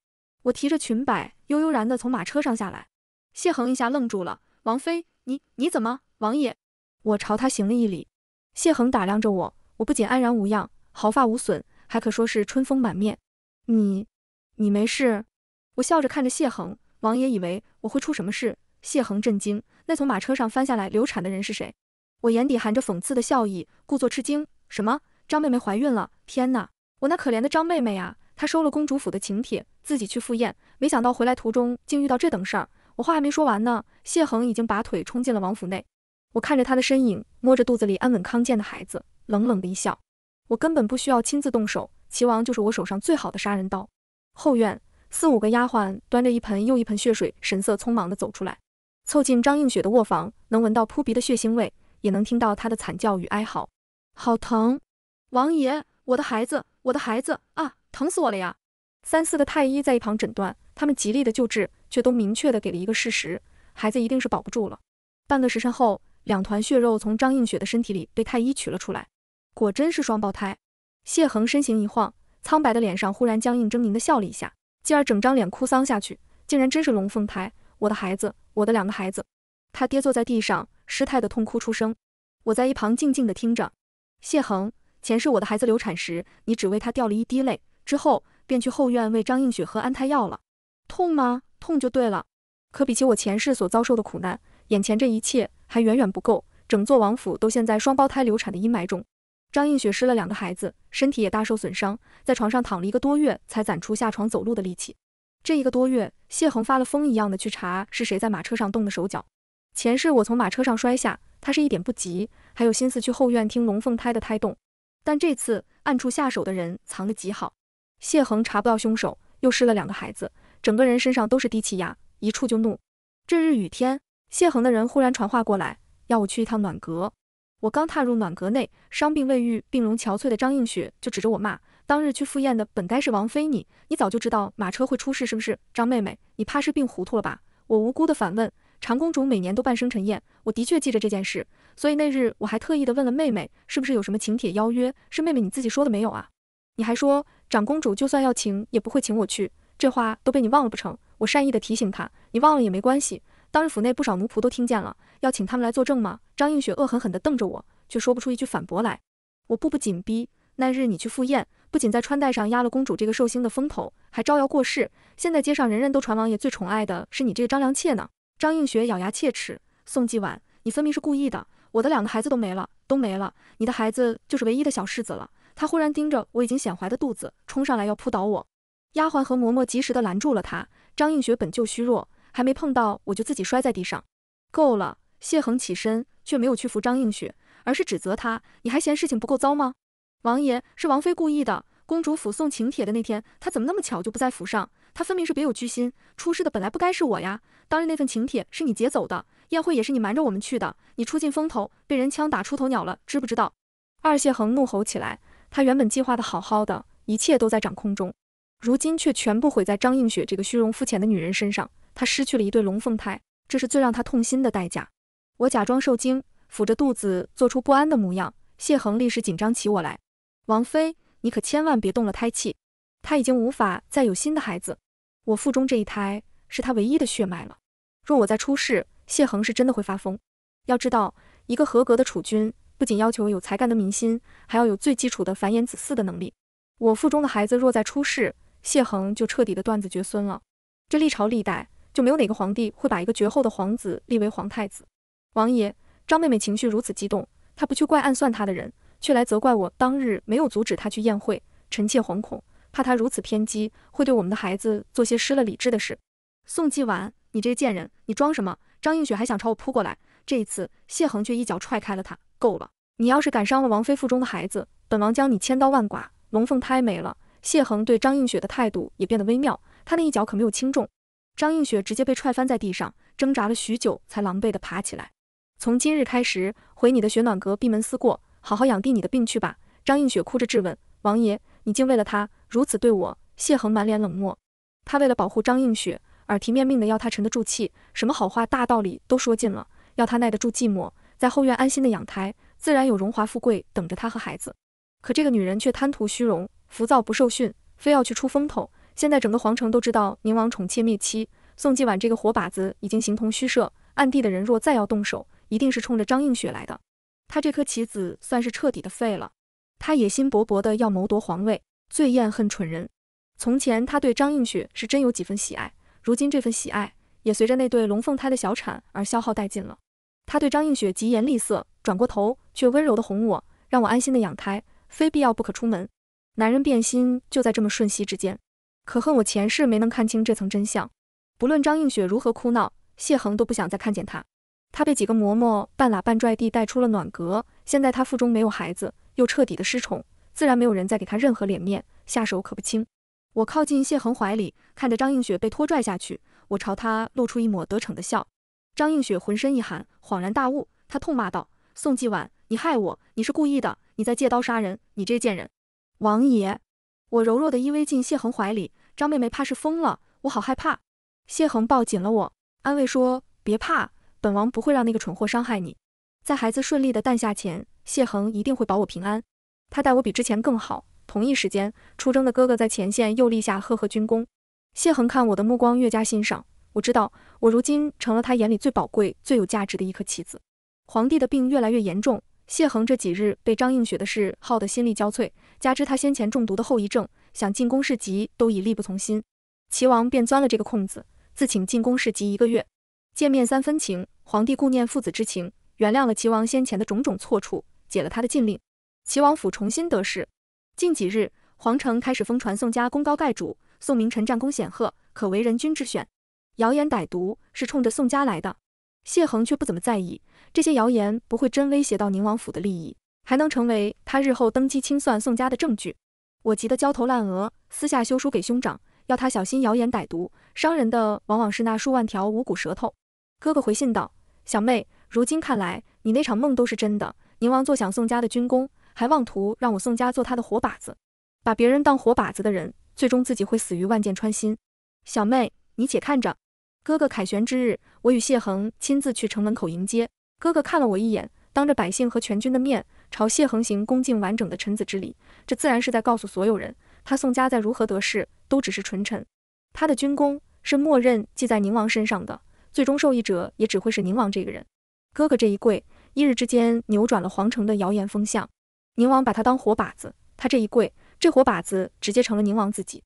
我提着裙摆，悠悠然地从马车上下来。谢恒一下愣住了：“王妃，你你怎么？王爷？”我朝他行了一礼。谢恒打量着我，我不仅安然无恙，毫发无损，还可说是春风满面。你，你没事？我笑着看着谢恒。王爷以为我会出什么事？谢恒震惊。那从马车上翻下来流产的人是谁？我眼底含着讽刺的笑意，故作吃惊：“什么？张妹妹怀孕了？天哪！我那可怜的张妹妹呀，她收了公主府的请帖，自己去赴宴，没想到回来途中竟遇到这等事儿。”我话还没说完呢，谢恒已经拔腿冲进了王府内。我看着他的身影，摸着肚子里安稳康健的孩子，冷冷的一笑：“我根本不需要亲自动手，齐王就是我手上最好的杀人刀。”后院四五个丫鬟端着一盆又一盆血水，神色匆忙地走出来，凑近张映雪的卧房，能闻到扑鼻的血腥味。也能听到他的惨叫与哀嚎，好疼！王爷，我的孩子，我的孩子啊，疼死我了呀！三四个太医在一旁诊断，他们极力的救治，却都明确的给了一个事实：孩子一定是保不住了。半个时辰后，两团血肉从张映雪的身体里被太医取了出来，果真是双胞胎。谢恒身形一晃，苍白的脸上忽然僵硬狰狞的笑了一下，继而整张脸哭丧下去，竟然真是龙凤胎！我的孩子，我的两个孩子。他跌坐在地上，失态地痛哭出声。我在一旁静静的听着。谢恒，前世我的孩子流产时，你只为他掉了一滴泪，之后便去后院为张映雪喝安胎药了。痛吗？痛就对了。可比起我前世所遭受的苦难，眼前这一切还远远不够。整座王府都陷在双胞胎流产的阴霾中。张映雪失了两个孩子，身体也大受损伤，在床上躺了一个多月才攒出下床走路的力气。这一个多月，谢恒发了疯一样的去查是谁在马车上动的手脚。前世我从马车上摔下，他是一点不急，还有心思去后院听龙凤胎的胎动。但这次暗处下手的人藏得极好，谢恒查不到凶手，又失了两个孩子，整个人身上都是低气压，一触就怒。这日雨天，谢恒的人忽然传话过来，要我去一趟暖阁。我刚踏入暖阁内，伤病未愈、病容憔悴的张映雪就指着我骂：“当日去赴宴的本该是王妃你，你早就知道马车会出事是不是？张妹妹，你怕是病糊涂了吧？”我无辜的反问。长公主每年都办生辰宴，我的确记着这件事，所以那日我还特意的问了妹妹，是不是有什么请帖邀约？是妹妹你自己说的没有啊？你还说长公主就算要请也不会请我去，这话都被你忘了不成？我善意的提醒她，你忘了也没关系。当日府内不少奴仆都听见了，要请他们来作证吗？张映雪恶狠狠地瞪着我，却说不出一句反驳来。我步步紧逼，那日你去赴宴，不仅在穿戴上压了公主这个寿星的风头，还招摇过市。现在街上人人都传王爷最宠爱的是你这个张良妾呢。张映雪咬牙切齿：“宋继婉，你分明是故意的！我的两个孩子都没了，都没了！你的孩子就是唯一的小世子了。”他忽然盯着我已经显怀的肚子，冲上来要扑倒我。丫鬟和嬷嬷及时的拦住了他。张映雪本就虚弱，还没碰到我就自己摔在地上。够了！谢恒起身，却没有去扶张映雪，而是指责他：“你还嫌事情不够糟吗？”王爷是王妃故意的。公主府送请帖的那天，她怎么那么巧就不在府上？他分明是别有居心，出事的本来不该是我呀！当日那份请帖是你劫走的，宴会也是你瞒着我们去的，你出尽风头，被人枪打出头鸟了，知不知道？二谢恒怒吼起来，他原本计划的好好的，一切都在掌控中，如今却全部毁在张映雪这个虚荣肤浅的女人身上，他失去了一对龙凤胎，这是最让他痛心的代价。我假装受惊，抚着肚子做出不安的模样，谢恒立时紧张起我来，王妃，你可千万别动了胎气。他已经无法再有新的孩子，我腹中这一胎是他唯一的血脉了。若我再出世，谢恒是真的会发疯。要知道，一个合格的储君不仅要求有才干的民心，还要有最基础的繁衍子嗣的能力。我腹中的孩子若再出世，谢恒就彻底的断子绝孙了。这历朝历代就没有哪个皇帝会把一个绝后的皇子立为皇太子。王爷，张妹妹情绪如此激动，她不去怪暗算她的人，却来责怪我当日没有阻止她去宴会，臣妾惶恐。怕他如此偏激，会对我们的孩子做些失了理智的事。宋继婉，你这个贱人，你装什么？张映雪还想朝我扑过来，这一次谢恒却一脚踹开了他。够了！你要是敢伤了王妃腹中的孩子，本王将你千刀万剐。龙凤胎没了，谢恒对张映雪的态度也变得微妙。他那一脚可没有轻重，张映雪直接被踹翻在地上，挣扎了许久才狼狈地爬起来。从今日开始，回你的雪暖阁闭门思过，好好养病你的病去吧。张映雪哭着质问王爷。你竟为了他如此对我，谢恒满脸冷漠。他为了保护张映雪，耳提面命的要他沉得住气，什么好话大道理都说尽了，要他耐得住寂寞，在后院安心的养胎，自然有荣华富贵等着他和孩子。可这个女人却贪图虚荣，浮躁不受训，非要去出风头。现在整个皇城都知道宁王宠妾灭妻，宋继婉这个活靶子已经形同虚设，暗地的人若再要动手，一定是冲着张映雪来的。他这颗棋子算是彻底的废了。他野心勃勃的要谋夺皇位，最厌恨蠢人。从前他对张映雪是真有几分喜爱，如今这份喜爱也随着那对龙凤胎的小产而消耗殆尽了。他对张映雪疾言厉色，转过头却温柔的哄我，让我安心的养胎，非必要不可出门。男人变心就在这么瞬息之间，可恨我前世没能看清这层真相。不论张映雪如何哭闹，谢恒都不想再看见她。她被几个嬷嬷半拉半拽地带出了暖阁，现在她腹中没有孩子。又彻底的失宠，自然没有人再给他任何脸面，下手可不轻。我靠近谢恒怀里，看着张映雪被拖拽下去，我朝他露出一抹得逞的笑。张映雪浑身一寒，恍然大悟，她痛骂道：“宋继婉，你害我，你是故意的，你在借刀杀人，你这贱人！”王爷，我柔弱的依偎进谢恒怀里，张妹妹怕是疯了，我好害怕。谢恒抱紧了我，安慰说：“别怕，本王不会让那个蠢货伤害你。”在孩子顺利的诞下前。谢恒一定会保我平安，他待我比之前更好。同一时间，出征的哥哥在前线又立下赫赫军功。谢恒看我的目光越加欣赏，我知道我如今成了他眼里最宝贵、最有价值的一颗棋子。皇帝的病越来越严重，谢恒这几日被张映雪的事耗得心力交瘁，加之他先前中毒的后遗症，想进宫侍疾都已力不从心。齐王便钻了这个空子，自请进宫侍疾一个月。见面三分情，皇帝顾念父子之情，原谅了齐王先前的种种错处。解了他的禁令，齐王府重新得势。近几日，皇城开始疯传宋家功高盖主，宋明臣战功显赫，可为人君之选。谣言歹毒，是冲着宋家来的。谢恒却不怎么在意，这些谣言不会真威胁到宁王府的利益，还能成为他日后登基清算宋家的证据。我急得焦头烂额，私下修书给兄长，要他小心谣言歹毒，伤人的往往是那数万条无骨舌头。哥哥回信道：“小妹，如今看来，你那场梦都是真的。”宁王坐享宋家的军功，还妄图让我宋家做他的活靶子。把别人当活靶子的人，最终自己会死于万箭穿心。小妹，你且看着，哥哥凯旋之日，我与谢恒亲自去城门口迎接。哥哥看了我一眼，当着百姓和全军的面，朝谢恒行恭敬完整的臣子之礼。这自然是在告诉所有人，他宋家再如何得势，都只是纯臣。他的军功是默认记在宁王身上的，最终受益者也只会是宁王这个人。哥哥这一跪。一日之间扭转了皇城的谣言风向，宁王把他当活靶子，他这一跪，这活靶子直接成了宁王自己。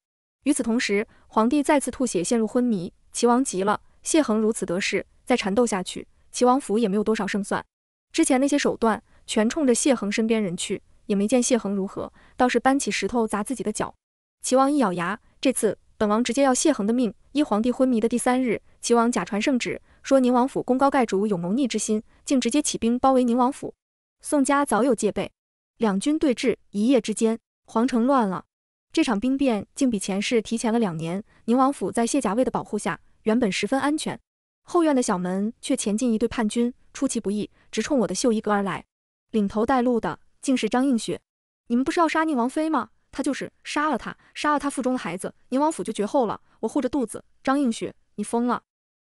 与此同时，皇帝再次吐血，陷入昏迷。齐王急了，谢恒如此得势，再缠斗下去，齐王府也没有多少胜算。之前那些手段全冲着谢恒身边人去，也没见谢恒如何，倒是搬起石头砸自己的脚。齐王一咬牙，这次本王直接要谢恒的命。依皇帝昏迷的第三日，齐王假传圣旨。说宁王府功高盖主，有谋逆之心，竟直接起兵包围宁王府。宋家早有戒备，两军对峙，一夜之间，皇城乱了。这场兵变竟比前世提前了两年。宁王府在谢甲卫的保护下，原本十分安全，后院的小门却前进一队叛军，出其不意，直冲我的绣衣阁而来。领头带路的竟是张映雪。你们不是要杀宁王妃吗？他就是杀了他，杀了他腹中的孩子，宁王府就绝后了。我护着肚子，张映雪，你疯了！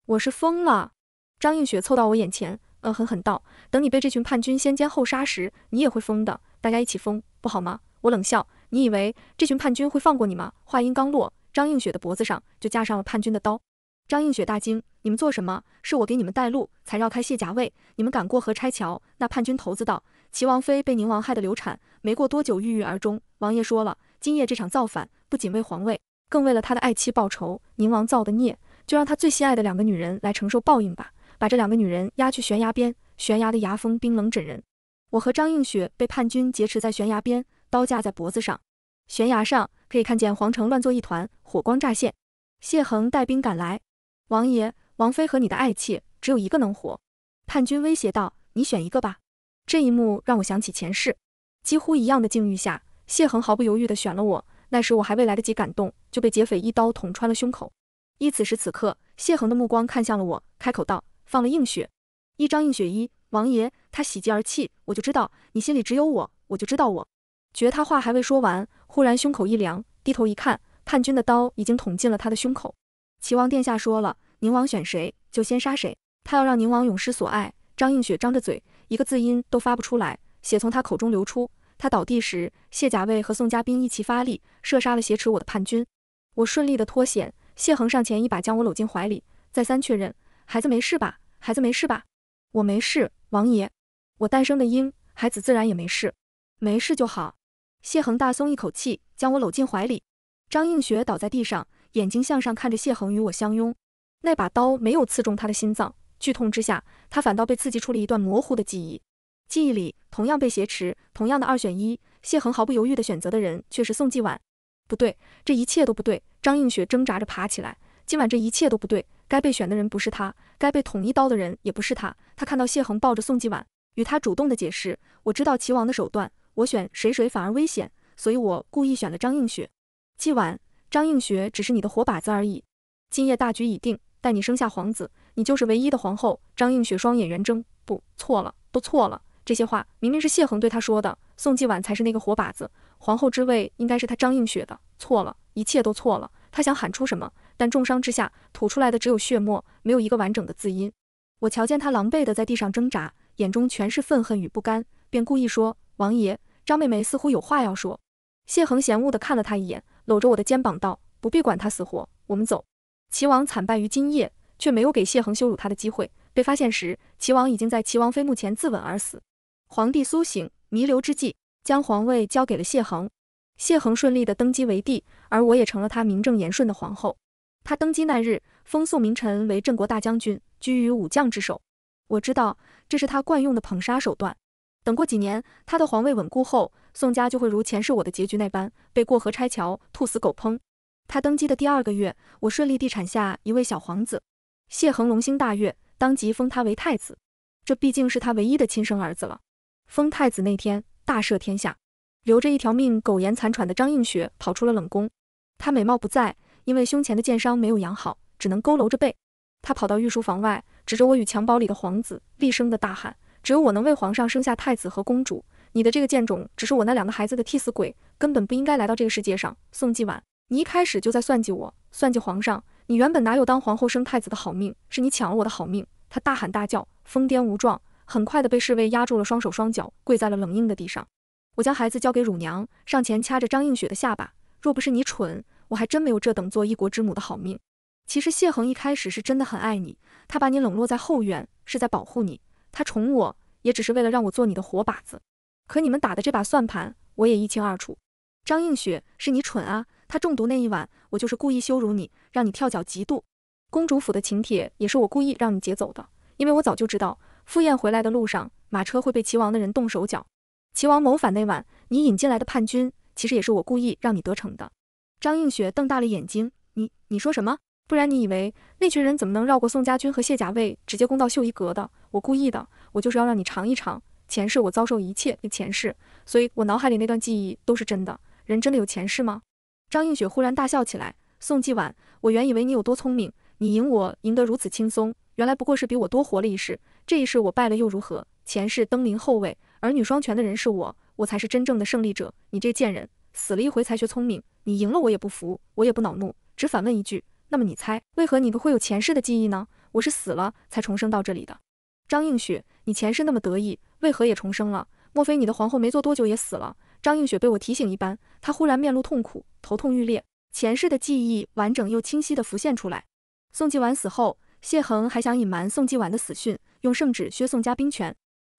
我是疯了！张映雪凑到我眼前，呃，狠狠道：“等你被这群叛军先奸后杀时，你也会疯的。大家一起疯，不好吗？”我冷笑：“你以为这群叛军会放过你吗？”话音刚落，张映雪的脖子上就架上了叛军的刀。张映雪大惊：“你们做什么？是我给你们带路，才绕开谢家卫。你们敢过河拆桥？”那叛军头子道：“齐王妃被宁王害得流产，没过多久郁郁而终。王爷说了，今夜这场造反不仅为皇位，更为了他的爱妻报仇。宁王造的孽。”就让他最心爱的两个女人来承受报应吧，把这两个女人押去悬崖边，悬崖的崖峰冰冷枕人。我和张映雪被叛军劫持在悬崖边，刀架在脖子上。悬崖上可以看见皇城乱作一团，火光乍现。谢恒带兵赶来，王爷、王妃和你的爱妾，只有一个能活。叛军威胁道：“你选一个吧。”这一幕让我想起前世，几乎一样的境遇下，谢恒毫不犹豫地选了我。那时我还未来得及感动，就被劫匪一刀捅穿了胸口。一此时此刻，谢恒的目光看向了我，开口道：“放了映雪。”一张映雪一王爷，他喜极而泣，我就知道你心里只有我，我就知道我。觉他话还未说完，忽然胸口一凉，低头一看，叛军的刀已经捅进了他的胸口。齐王殿下说了，宁王选谁就先杀谁，他要让宁王永失所爱。张映雪张着嘴，一个字音都发不出来，血从他口中流出。他倒地时，谢甲卫和宋家兵一起发力，射杀了挟持我的叛军，我顺利的脱险。谢恒上前一把将我搂进怀里，再三确认：“孩子没事吧？孩子没事吧？我没事，王爷，我诞生的婴孩子自然也没事，没事就好。”谢恒大松一口气，将我搂进怀里。张映雪倒在地上，眼睛向上看着谢恒与我相拥。那把刀没有刺中他的心脏，剧痛之下，他反倒被刺激出了一段模糊的记忆。记忆里，同样被挟持，同样的二选一，谢恒毫不犹豫的选择的人却是宋继婉。不对，这一切都不对。张映雪挣扎着爬起来，今晚这一切都不对。该被选的人不是他，该被捅一刀的人也不是他。他看到谢恒抱着宋继婉，与他主动的解释：“我知道齐王的手段，我选谁谁反而危险，所以我故意选了张映雪。”季婉，张映雪只是你的活靶子而已。今夜大局已定，待你生下皇子，你就是唯一的皇后。张映雪双眼圆睁，不，错了，都错了。这些话明明是谢恒对他说的，宋继婉才是那个活靶子。皇后之位应该是她张映雪的，错了，一切都错了。她想喊出什么，但重伤之下吐出来的只有血沫，没有一个完整的字音。我瞧见她狼狈的在地上挣扎，眼中全是愤恨与不甘，便故意说：“王爷，张妹妹似乎有话要说。”谢恒嫌恶的看了他一眼，搂着我的肩膀道：“不必管他死活，我们走。”齐王惨败于今夜，却没有给谢恒羞辱他的机会。被发现时，齐王已经在齐王妃墓前自刎而死。皇帝苏醒，弥留之际。将皇位交给了谢恒，谢恒顺利的登基为帝，而我也成了他名正言顺的皇后。他登基那日，封宋明臣为镇国大将军，居于武将之首。我知道这是他惯用的捧杀手段。等过几年，他的皇位稳固后，宋家就会如前世我的结局那般，被过河拆桥，兔死狗烹。他登基的第二个月，我顺利地产下一位小皇子，谢恒龙兴大悦，当即封他为太子。这毕竟是他唯一的亲生儿子了。封太子那天。大赦天下，留着一条命苟延残喘的张映雪跑出了冷宫。她美貌不在，因为胸前的剑伤没有养好，只能佝偻着背。她跑到御书房外，指着我与襁褓里的皇子，厉声的大喊：“只有我能为皇上生下太子和公主，你的这个贱种只是我那两个孩子的替死鬼，根本不应该来到这个世界上。”宋继婉，你一开始就在算计我，算计皇上。你原本哪有当皇后生太子的好命？是你抢了我的好命！她大喊大叫，疯癫无状。很快的被侍卫压住了双手双脚，跪在了冷硬的地上。我将孩子交给乳娘，上前掐着张映雪的下巴。若不是你蠢，我还真没有这等做一国之母的好命。其实谢恒一开始是真的很爱你，他把你冷落在后院，是在保护你。他宠我也只是为了让我做你的活靶子。可你们打的这把算盘，我也一清二楚。张映雪，是你蠢啊！他中毒那一晚，我就是故意羞辱你，让你跳脚嫉妒。公主府的请帖也是我故意让你劫走的，因为我早就知道。赴宴回来的路上，马车会被齐王的人动手脚。齐王谋反那晚，你引进来的叛军，其实也是我故意让你得逞的。张映雪瞪大了眼睛，你你说什么？不然你以为那群人怎么能绕过宋家军和谢甲卫，直接攻到绣衣阁的？我故意的，我就是要让你尝一尝前世我遭受一切的前世，所以我脑海里那段记忆都是真的。人真的有前世吗？张映雪忽然大笑起来。宋继晚，我原以为你有多聪明，你赢我赢得如此轻松，原来不过是比我多活了一世。这一世我败了又如何？前世登临后位，儿女双全的人是我，我才是真正的胜利者。你这贱人，死了一回才学聪明。你赢了我也不服，我也不恼怒，只反问一句：那么你猜，为何你不会有前世的记忆呢？我是死了才重生到这里的。张映雪，你前世那么得意，为何也重生了？莫非你的皇后没做多久也死了？张映雪被我提醒一般，她忽然面露痛苦，头痛欲裂，前世的记忆完整又清晰的浮现出来。宋继婉死后，谢恒还想隐瞒宋继婉的死讯。用圣旨削宋家兵权，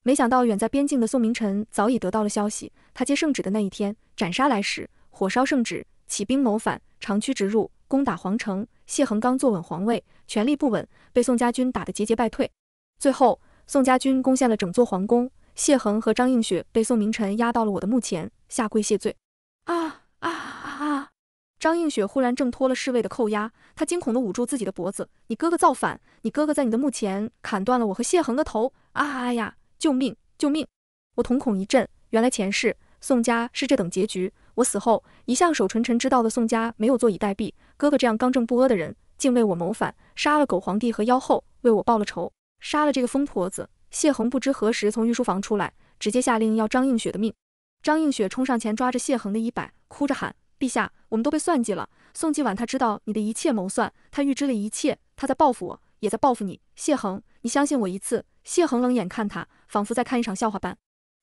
没想到远在边境的宋明臣早已得到了消息。他接圣旨的那一天，斩杀来使，火烧圣旨，起兵谋反，长驱直入，攻打皇城。谢恒刚坐稳皇位，权力不稳，被宋家军打得节节败退。最后，宋家军攻陷了整座皇宫，谢恒和张映雪被宋明臣押到了我的墓前下跪谢罪。啊！张映雪忽然挣脱了侍卫的扣押，她惊恐地捂住自己的脖子。你哥哥造反，你哥哥在你的墓前砍断了我和谢恒的头！啊呀，救命，救命！我瞳孔一震，原来前世宋家是这等结局。我死后，一向守纯臣之道的宋家没有坐以待毙，哥哥这样刚正不阿的人，竟为我谋反，杀了狗皇帝和妖后，为我报了仇，杀了这个疯婆子。谢恒不知何时从御书房出来，直接下令要张映雪的命。张映雪冲上前，抓着谢恒的衣摆，哭着喊。陛下，我们都被算计了。宋继婉他知道你的一切谋算，他预知了一切，他在报复我，也在报复你。谢恒，你相信我一次。谢恒冷眼看他，仿佛在看一场笑话般。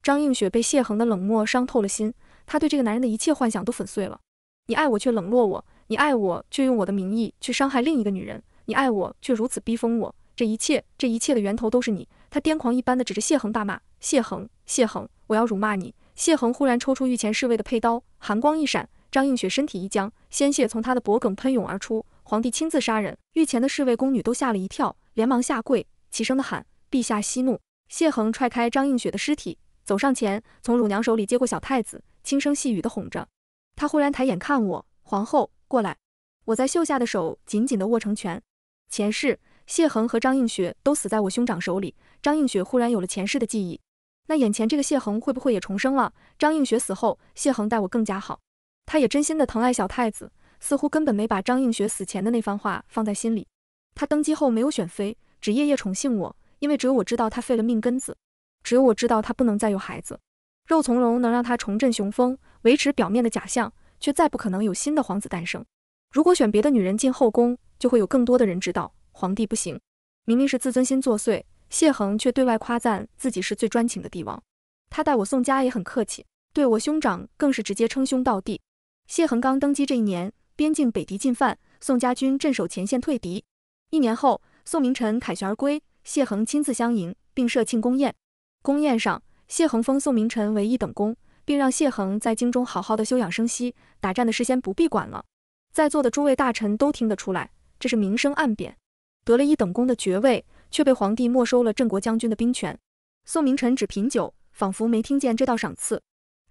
张映雪被谢恒的冷漠伤透了心，他对这个男人的一切幻想都粉碎了。你爱我却冷落我，你爱我却用我的名义去伤害另一个女人，你爱我却如此逼疯我。这一切，这一切的源头都是你。他癫狂一般的指着谢恒大骂：谢恒，谢恒，我要辱骂你！谢恒忽然抽出御前侍卫的佩刀，寒光一闪。张映雪身体一僵，鲜血从她的脖梗喷涌而出。皇帝亲自杀人，御前的侍卫宫女都吓了一跳，连忙下跪，齐声的喊：“陛下息怒。”谢恒踹开张映雪的尸体，走上前，从乳娘手里接过小太子，轻声细语的哄着。他忽然抬眼看我：“皇后，过来。”我在绣下的手紧紧的握成拳。前世谢恒和张映雪都死在我兄长手里。张映雪忽然有了前世的记忆，那眼前这个谢恒会不会也重生了？张映雪死后，谢恒待我更加好。他也真心的疼爱小太子，似乎根本没把张映雪死前的那番话放在心里。他登基后没有选妃，只夜夜宠幸我，因为只有我知道他废了命根子，只有我知道他不能再有孩子。肉从蓉能让他重振雄风，维持表面的假象，却再不可能有新的皇子诞生。如果选别的女人进后宫，就会有更多的人知道皇帝不行。明明是自尊心作祟，谢恒却对外夸赞自己是最专情的帝王。他待我宋家也很客气，对我兄长更是直接称兄道弟。谢恒刚登基这一年，边境北敌进犯，宋家军镇守前线退敌。一年后，宋明臣凯旋而归，谢恒亲自相迎，并设庆功宴。宫宴上，谢恒封宋明臣为一等功，并让谢恒在京中好好的休养生息，打战的事先不必管了。在座的诸位大臣都听得出来，这是明升暗贬，得了一等功的爵位，却被皇帝没收了镇国将军的兵权。宋明臣只品酒，仿佛没听见这道赏赐。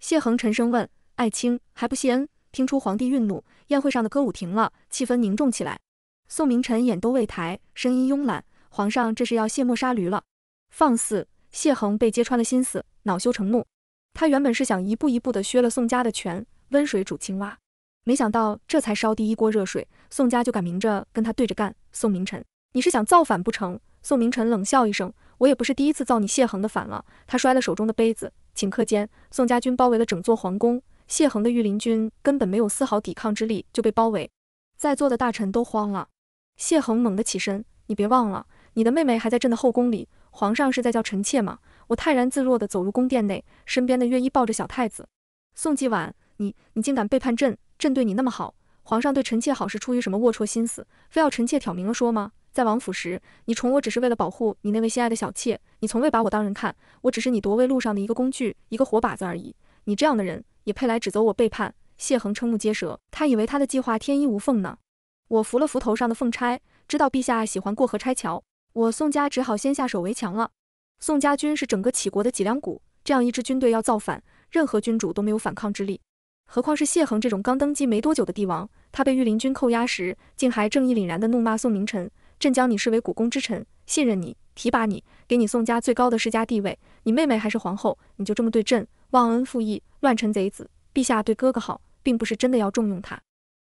谢恒沉声问：“爱卿还不谢恩？”听出皇帝愠怒，宴会上的歌舞停了，气氛凝重起来。宋明臣眼都未抬，声音慵懒：“皇上这是要卸磨杀驴了。”放肆！谢恒被揭穿了心思，恼羞成怒。他原本是想一步一步的削了宋家的权，温水煮青蛙，没想到这才烧第一锅热水，宋家就敢明着跟他对着干。宋明臣，你是想造反不成？宋明臣冷笑一声：“我也不是第一次造你谢恒的反了。”他摔了手中的杯子，顷刻间，宋家军包围了整座皇宫。谢恒的御林军根本没有丝毫抵抗之力，就被包围。在座的大臣都慌了。谢恒猛地起身，你别忘了，你的妹妹还在朕的后宫里。皇上是在叫臣妾吗？我泰然自若地走入宫殿内，身边的乐衣抱着小太子。宋继婉，你你竟敢背叛朕！朕对你那么好，皇上对臣妾好是出于什么龌龊心思？非要臣妾挑明了说吗？在王府时，你宠我只是为了保护你那位心爱的小妾，你从未把我当人看，我只是你夺位路上的一个工具，一个活靶子而已。你这样的人。也配来指责我背叛？谢恒瞠目结舌，他以为他的计划天衣无缝呢。我扶了扶头上的凤钗，知道陛下喜欢过河拆桥，我宋家只好先下手为强了。宋家军是整个齐国的脊梁骨，这样一支军队要造反，任何君主都没有反抗之力。何况是谢恒这种刚登基没多久的帝王，他被御林军扣押时，竟还正义凛然地怒骂宋明臣：“朕将你视为股肱之臣，信任你，提拔你，给你宋家最高的世家地位，你妹妹还是皇后，你就这么对朕？”忘恩负义、乱臣贼子！陛下对哥哥好，并不是真的要重用他。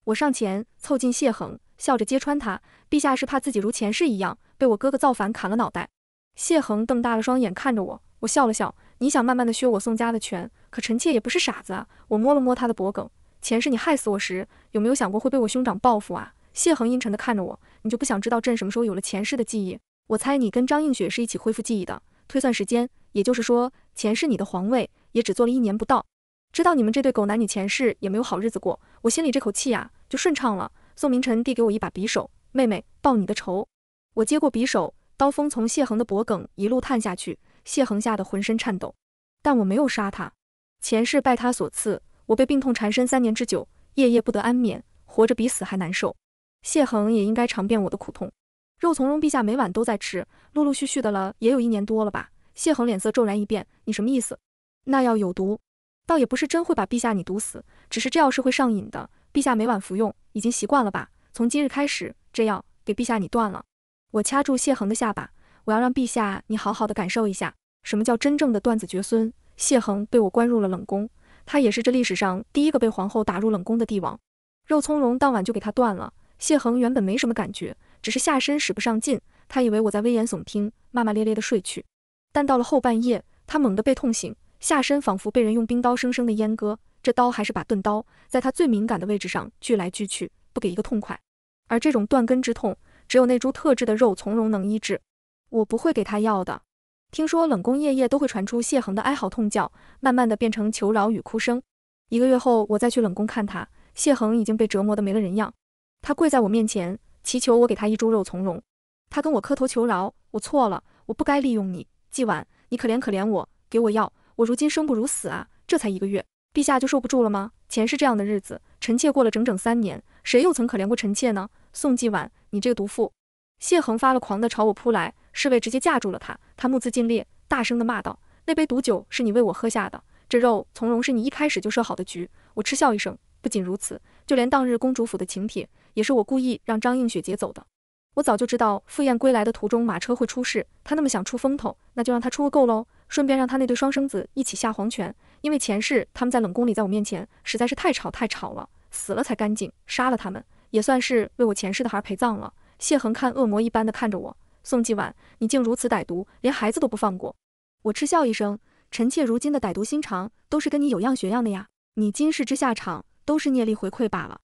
我上前凑近谢恒，笑着揭穿他：“陛下是怕自己如前世一样，被我哥哥造反砍了脑袋。”谢恒瞪大了双眼看着我，我笑了笑：“你想慢慢的削我宋家的权，可臣妾也不是傻子啊！”我摸了摸他的脖颈：“前世你害死我时，有没有想过会被我兄长报复啊？”谢恒阴沉的看着我：“你就不想知道朕什么时候有了前世的记忆？我猜你跟张映雪是一起恢复记忆的，推算时间，也就是说，前世你的皇位……”也只做了一年不到，知道你们这对狗男女前世也没有好日子过，我心里这口气呀就顺畅了。宋明晨递给我一把匕首，妹妹报你的仇。我接过匕首，刀锋从谢恒的脖颈一路探下去，谢恒吓得浑身颤抖，但我没有杀他。前世拜他所赐，我被病痛缠身三年之久，夜夜不得安眠，活着比死还难受。谢恒也应该尝遍我的苦痛。肉苁蓉陛下每晚都在吃，陆陆续续的了也有一年多了吧。谢恒脸色骤然一变，你什么意思？那药有毒，倒也不是真会把陛下你毒死，只是这药是会上瘾的。陛下每晚服用，已经习惯了吧？从今日开始，这药给陛下你断了。我掐住谢恒的下巴，我要让陛下你好好的感受一下什么叫真正的断子绝孙。谢恒被我关入了冷宫，他也是这历史上第一个被皇后打入冷宫的帝王。肉苁蓉当晚就给他断了。谢恒原本没什么感觉，只是下身使不上劲，他以为我在危言耸听，骂骂咧咧的睡去。但到了后半夜，他猛地被痛醒。下身仿佛被人用冰刀生生的阉割，这刀还是把钝刀，在他最敏感的位置上锯来锯去，不给一个痛快。而这种断根之痛，只有那株特制的肉苁蓉能医治。我不会给他药的。听说冷宫夜夜都会传出谢恒的哀嚎痛叫，慢慢的变成求饶与哭声。一个月后，我再去冷宫看他，谢恒已经被折磨得没了人样。他跪在我面前祈求我给他一株肉苁蓉，他跟我磕头求饶，我错了，我不该利用你。季晚，你可怜可怜我，给我药。我如今生不如死啊！这才一个月，陛下就受不住了吗？前世这样的日子，臣妾过了整整三年，谁又曾可怜过臣妾呢？宋继婉，你这个毒妇！谢恒发了狂的朝我扑来，侍卫直接架住了他。他目眦尽裂，大声的骂道：“那杯毒酒是你为我喝下的，这肉从容是你一开始就设好的局。”我嗤笑一声：“不仅如此，就连当日公主府的请帖，也是我故意让张映雪劫走的。我早就知道赴宴归来的途中马车会出事，他那么想出风头，那就让他出个够喽。”顺便让他那对双生子一起下黄泉，因为前世他们在冷宫里，在我面前实在是太吵太吵了，死了才干净。杀了他们也算是为我前世的孩儿陪葬了。谢恒看恶魔一般的看着我，宋继婉，你竟如此歹毒，连孩子都不放过。我嗤笑一声，臣妾如今的歹毒心肠都是跟你有样学样的呀。你今世之下场都是孽力回馈罢了。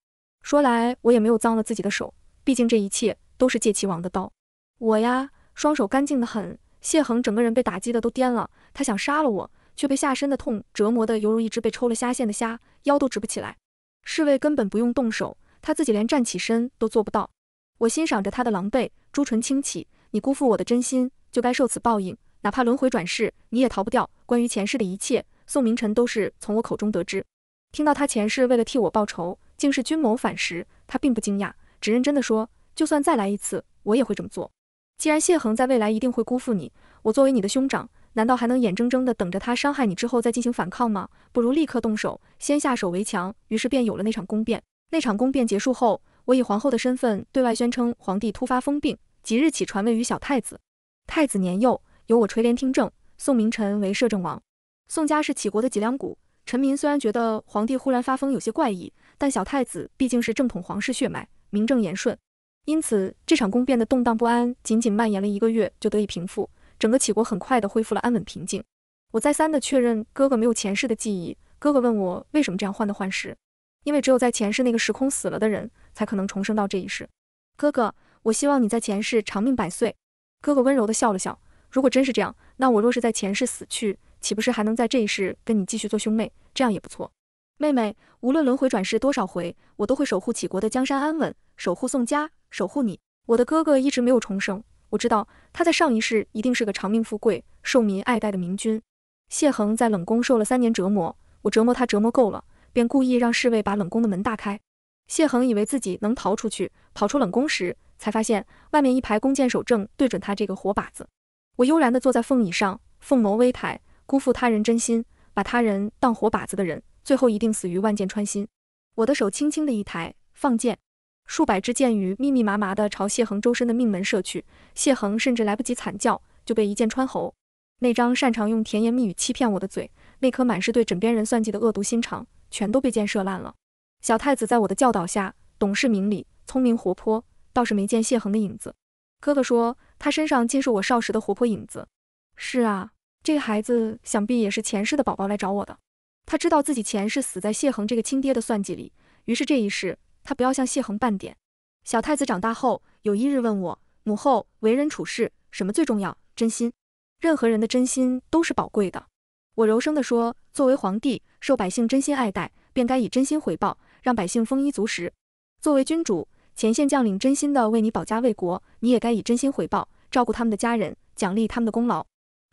说来我也没有脏了自己的手，毕竟这一切都是借齐王的刀，我呀，双手干净的很。谢恒整个人被打击的都颠了，他想杀了我，却被下身的痛折磨的犹如一只被抽了虾线的虾，腰都直不起来。侍卫根本不用动手，他自己连站起身都做不到。我欣赏着他的狼狈，朱唇轻启，你辜负我的真心，就该受此报应，哪怕轮回转世，你也逃不掉。关于前世的一切，宋明晨都是从我口中得知。听到他前世为了替我报仇，竟是君谋反时，他并不惊讶，只认真的说，就算再来一次，我也会这么做。既然谢恒在未来一定会辜负你，我作为你的兄长，难道还能眼睁睁地等着他伤害你之后再进行反抗吗？不如立刻动手，先下手为强。于是便有了那场宫变。那场宫变结束后，我以皇后的身份对外宣称，皇帝突发疯病，即日起传位于小太子。太子年幼，由我垂帘听政，宋明臣为摄政王。宋家是齐国的脊梁骨，臣民虽然觉得皇帝忽然发疯有些怪异，但小太子毕竟是正统皇室血脉，名正言顺。因此，这场宫变的动荡不安，仅仅蔓延了一个月就得以平复。整个齐国很快的恢复了安稳平静。我再三的确认哥哥没有前世的记忆。哥哥问我为什么这样患得患失，因为只有在前世那个时空死了的人，才可能重生到这一世。哥哥，我希望你在前世长命百岁。哥哥温柔的笑了笑，如果真是这样，那我若是在前世死去，岂不是还能在这一世跟你继续做兄妹，这样也不错。妹妹，无论轮回转世多少回，我都会守护起国的江山安稳，守护宋家，守护你。我的哥哥一直没有重生，我知道他在上一世一定是个长命富贵、受民爱戴的明君。谢恒在冷宫受了三年折磨，我折磨他折磨够了，便故意让侍卫把冷宫的门大开。谢恒以为自己能逃出去，跑出冷宫时，才发现外面一排弓箭手正对准他这个活靶子。我悠然地坐在凤椅上，凤眸微抬，辜负他人真心。把他人当活靶子的人，最后一定死于万箭穿心。我的手轻轻的一抬，放箭，数百支箭雨密密麻麻的朝谢恒周身的命门射去。谢恒甚至来不及惨叫，就被一箭穿喉。那张擅长用甜言蜜语欺骗我的嘴，那颗满是对枕边人算计的恶毒心肠，全都被箭射烂了。小太子在我的教导下，懂事明理，聪明活泼，倒是没见谢恒的影子。哥哥说，他身上尽是我少时的活泼影子。是啊。这个孩子想必也是前世的宝宝来找我的。他知道自己前世死在谢恒这个亲爹的算计里，于是这一世他不要像谢恒半点。小太子长大后有一日问我：“母后，为人处事什么最重要？真心。”任何人的真心都是宝贵的。我柔声地说：“作为皇帝，受百姓真心爱戴，便该以真心回报，让百姓丰衣足食。作为君主，前线将领真心的为你保家卫国，你也该以真心回报，照顾他们的家人，奖励他们的功劳。”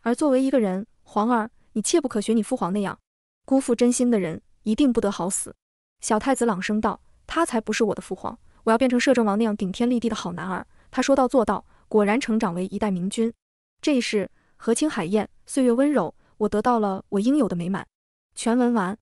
而作为一个人，皇儿，你切不可学你父皇那样，辜负真心的人一定不得好死。小太子朗声道：“他才不是我的父皇，我要变成摄政王那样顶天立地的好男儿。”他说到做到，果然成长为一代明君。这一世和清海晏，岁月温柔，我得到了我应有的美满。全文完。